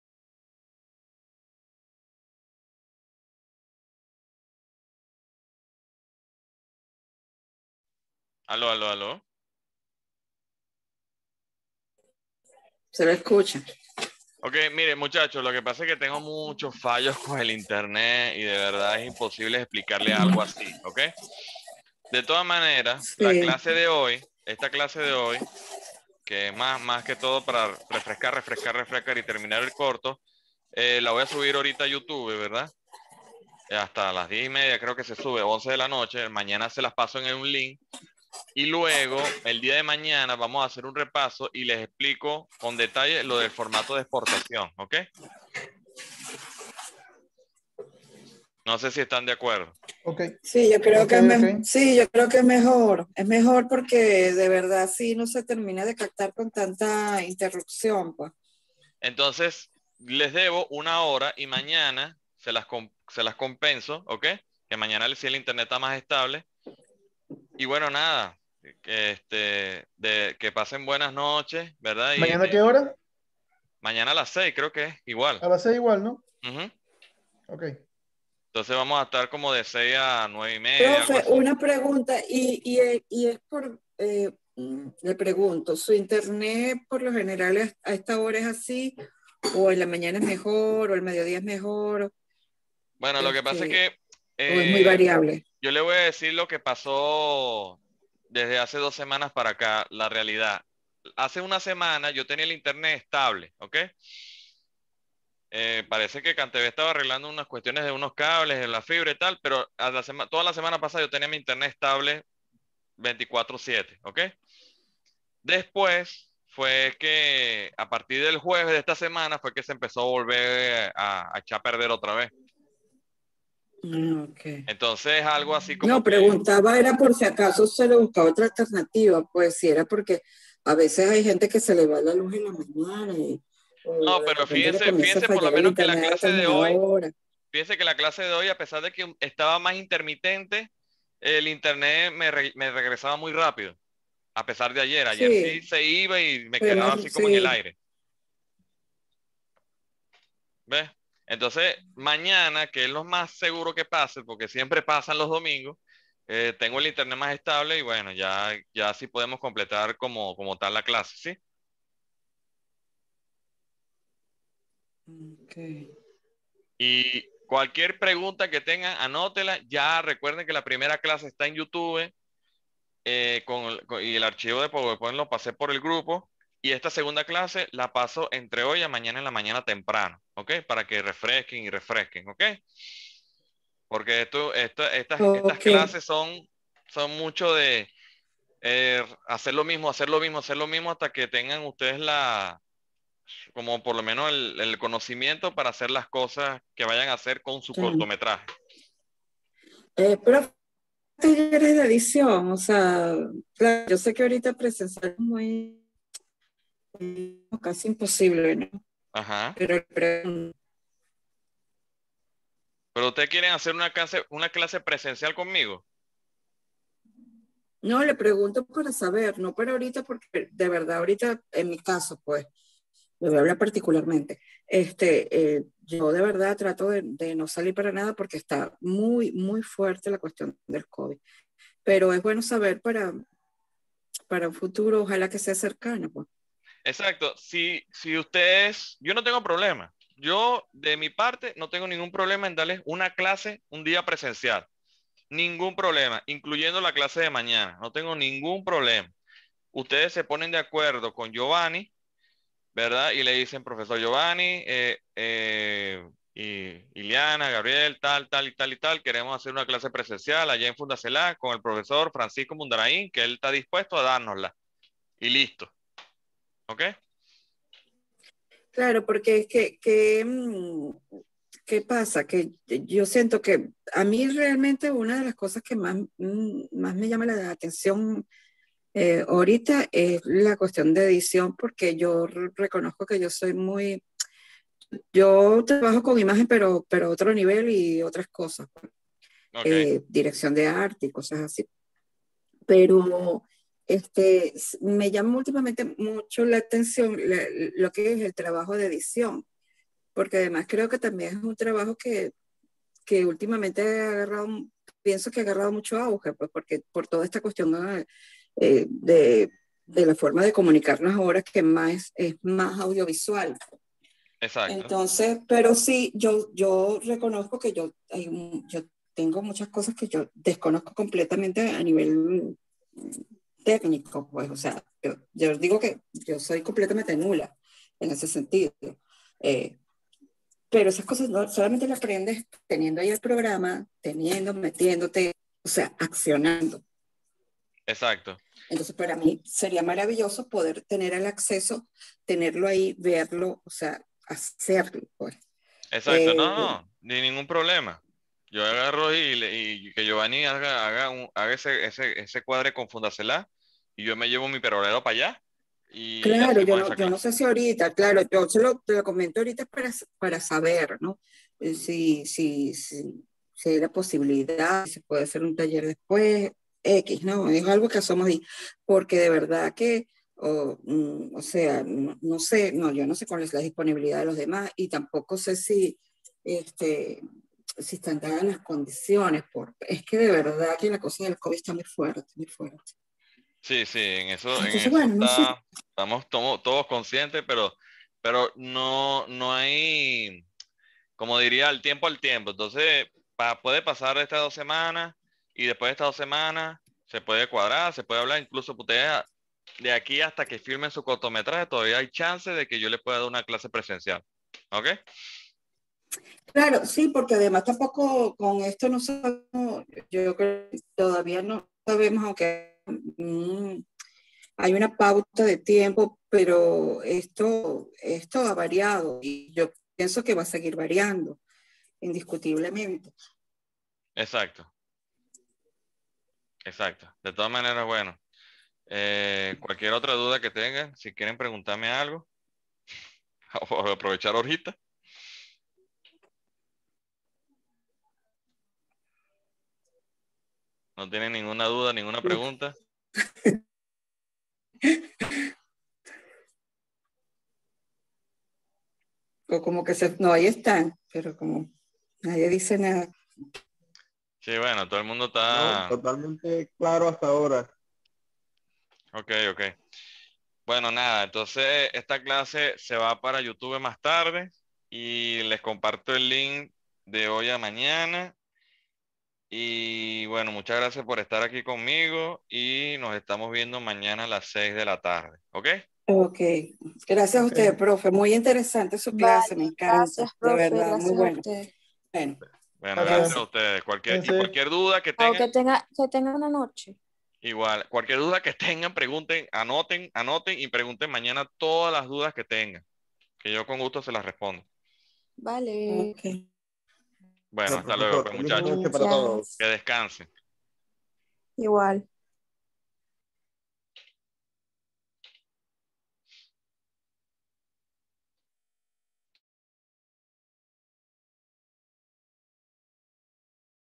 Aló, aló, aló. Se lo escucha. Ok, mire muchachos, lo que pasa es que tengo muchos fallos con el internet y de verdad es imposible explicarle algo así, ¿ok? De todas maneras, la clase de hoy, esta clase de hoy, que es más, más que todo para refrescar, refrescar, refrescar y terminar el corto, eh, la voy a subir ahorita a YouTube, ¿verdad? hasta las 10 y media creo que se sube, 11 de la noche, mañana se las paso en un link y luego, el día de mañana, vamos a hacer un repaso y les explico con detalle lo del formato de exportación, ¿ok? No sé si están de acuerdo. Okay. Sí, yo creo que sí, yo creo que es mejor. Es mejor porque de verdad sí no se termina de captar con tanta interrupción. Pues. Entonces, les debo una hora y mañana se las, se las compenso, ¿ok? Que mañana si el internet está más estable y bueno, nada, que, este, de, que pasen buenas noches, ¿verdad? Y, ¿Mañana qué hora? Mañana a las seis, creo que es igual. A las seis igual, ¿no? Ok. Entonces vamos a estar como de seis a nueve y media. una pregunta, y, es por, eh, mm, le pregunto, ¿su internet por lo general a esta hora es así? ¿O en la mañana es mejor? ¿O el mediodía es mejor? Bueno, lo que pasa es este, que... es muy eh, variable yo le voy a decir lo que pasó desde hace dos semanas para acá, la realidad. Hace una semana yo tenía el internet estable, ¿ok? Eh, parece que Canteve estaba arreglando unas cuestiones de unos cables, de la fibra y tal, pero a la toda la semana pasada yo tenía mi internet estable 24/7, ¿ok? Después fue que a partir del jueves de esta semana fue que se empezó a volver a echar a perder otra vez. Entonces, algo así como. No, preguntaba, era por si acaso se le buscaba otra alternativa, pues si era porque a veces hay gente que se le va la luz en la mañana. no, pero fíjense, fíjense por lo menos que la clase de hoy. que la clase de hoy, a pesar de que estaba más intermitente, el internet me, regresaba muy rápido. A pesar de ayer. Ayer sí, se iba y me quedaba así como en el aire. ¿Ves? Entonces, mañana, que es lo más seguro que pase, porque siempre pasan los domingos, eh, tengo el internet más estable y bueno, ya, ya sí podemos completar como, como tal la clase, ¿sí? Y cualquier pregunta que tengan, anótela. Ya recuerden que la primera clase está en YouTube eh, y el archivo de PowerPoint lo pasé por el grupo. Y esta segunda clase la paso entre hoy a mañana en la mañana temprano, ¿ok? Para que refresquen y refresquen, ¿ok? Porque esto, estas, clases son, son mucho de eh, hacer lo mismo, hacer lo mismo, hacer lo mismo hasta que tengan ustedes la, como por lo menos el, conocimiento para hacer las cosas que vayan a hacer con su cortometraje. Eh, pero eres de edición, o sea, yo sé que ahorita presencial muy casi imposible, ¿no? Ajá. Pero, pero, pero ustedes quieren hacer una clase, una clase presencial conmigo. No, le pregunto para saber, no para ahorita, porque de verdad ahorita, en mi caso, pues, me voy a hablar particularmente. Este, eh, yo de verdad trato de, de, no salir para nada porque está muy, muy fuerte la cuestión del COVID. Pero es bueno saber para, para un futuro, ojalá que sea cercano, pues. Exacto. Si, si ustedes, yo no tengo problema. Yo, de mi parte, no tengo ningún problema en darles una clase un día presencial. Ningún problema, incluyendo la clase de mañana. No tengo ningún problema. Ustedes se ponen de acuerdo con Giovanni, ¿verdad? Y le dicen, profesor Giovanni, Ileana, eh, eh, y Iliana, Gabriel, tal, tal y tal y tal, queremos hacer una clase presencial allá en Fundacelá con el profesor Francisco Mundaraín, que él está dispuesto a dárnosla. Y listo. ¿Ok? Claro, porque es que, mm, ¿qué pasa? Que yo siento que a mí realmente una de las cosas que más, mm, me llama la atención eh, ahorita es la cuestión de edición, porque yo reconozco que yo soy muy, yo trabajo con imagen, pero, pero otro nivel y otras cosas, pues. eh, dirección de arte y cosas así. Pero este, me llama últimamente mucho la atención lo que es el trabajo de edición, porque además creo que también es un trabajo que, que últimamente ha agarrado, pienso que ha agarrado mucho auge, pues porque por toda esta cuestión eh, de, de, la forma de comunicarnos ahora que más es más audiovisual. Exacto. Entonces, pero sí, yo, yo reconozco que yo, hay, yo tengo muchas cosas que yo desconozco completamente a nivel técnico, pues, o sea, yo, digo que yo soy completamente nula en ese sentido. Eh, pero esas cosas no, solamente las aprendes teniendo ahí el programa, teniendo, metiéndote, o sea, accionando. Exacto. Entonces, para mí sería maravilloso poder tener el acceso, tenerlo ahí, verlo, o sea, hacerlo. Pues. Exacto, no, eh, no, ni ningún problema. Yo agarro y, que Giovanni haga, haga, ese, ese, ese, cuadre con Fundacelá y yo me llevo mi perorero para allá. Y claro, yo no, yo no, sé si ahorita, claro, yo solo te lo comento ahorita para, para saber, ¿no? Eh, si, si, si, hay la posibilidad, si se puede hacer un taller después, X, ¿no? Es algo que somos ahí, porque de verdad que, o, mm, o sea, no, no, sé, no, yo no sé cuál es la disponibilidad de los demás y tampoco sé si, este, si están dadas las condiciones, por, es que de verdad que la cocina del COVID está muy fuerte, muy fuerte. Sí, sí, en eso, estamos todos conscientes, pero, pero no, no hay, como diría, el tiempo al tiempo. Entonces, para puede pasar estas dos semanas y después de estas dos semanas se puede cuadrar, se puede hablar, incluso ustedes de aquí hasta que firmen su cortometraje todavía hay chance de que yo le pueda dar una clase presencial. ¿Ok? Claro, sí, porque además tampoco con esto no sabemos, yo creo que todavía no sabemos, aunque mm, hay una pauta de tiempo, pero esto, esto ha variado y yo pienso que va a seguir variando, indiscutiblemente. Exacto. Exacto. De todas maneras, bueno, eh, cualquier otra duda que tengan, si quieren preguntarme algo, (laughs) aprovechar ahorita, ¿No tienen ninguna duda, ninguna pregunta? o como que se, no, ahí están, pero como nadie dice nada. Sí, bueno, todo el mundo está... totalmente claro hasta ahora. Ok, ok. Bueno, nada, entonces esta clase se va para YouTube más tarde y les comparto el link de hoy a mañana y bueno, muchas gracias por estar aquí conmigo y nos estamos viendo mañana a las 6 de la tarde, ¿ok? Ok, gracias a usted, profe. Muy interesante su clase, vale, me Gracias, profe, de verdad, muy bueno. gracias. a ustedes. Cualquier, y cualquier duda que ah, tengan. que tenga, tengan una noche. Igual, cualquier duda que tengan, pregunten, anoten, anoten y pregunten mañana todas las dudas que tengan, que yo con gusto se las respondo. Vale. Bueno, hasta pues, luego, pues, muchachos. Que descansen. Igual.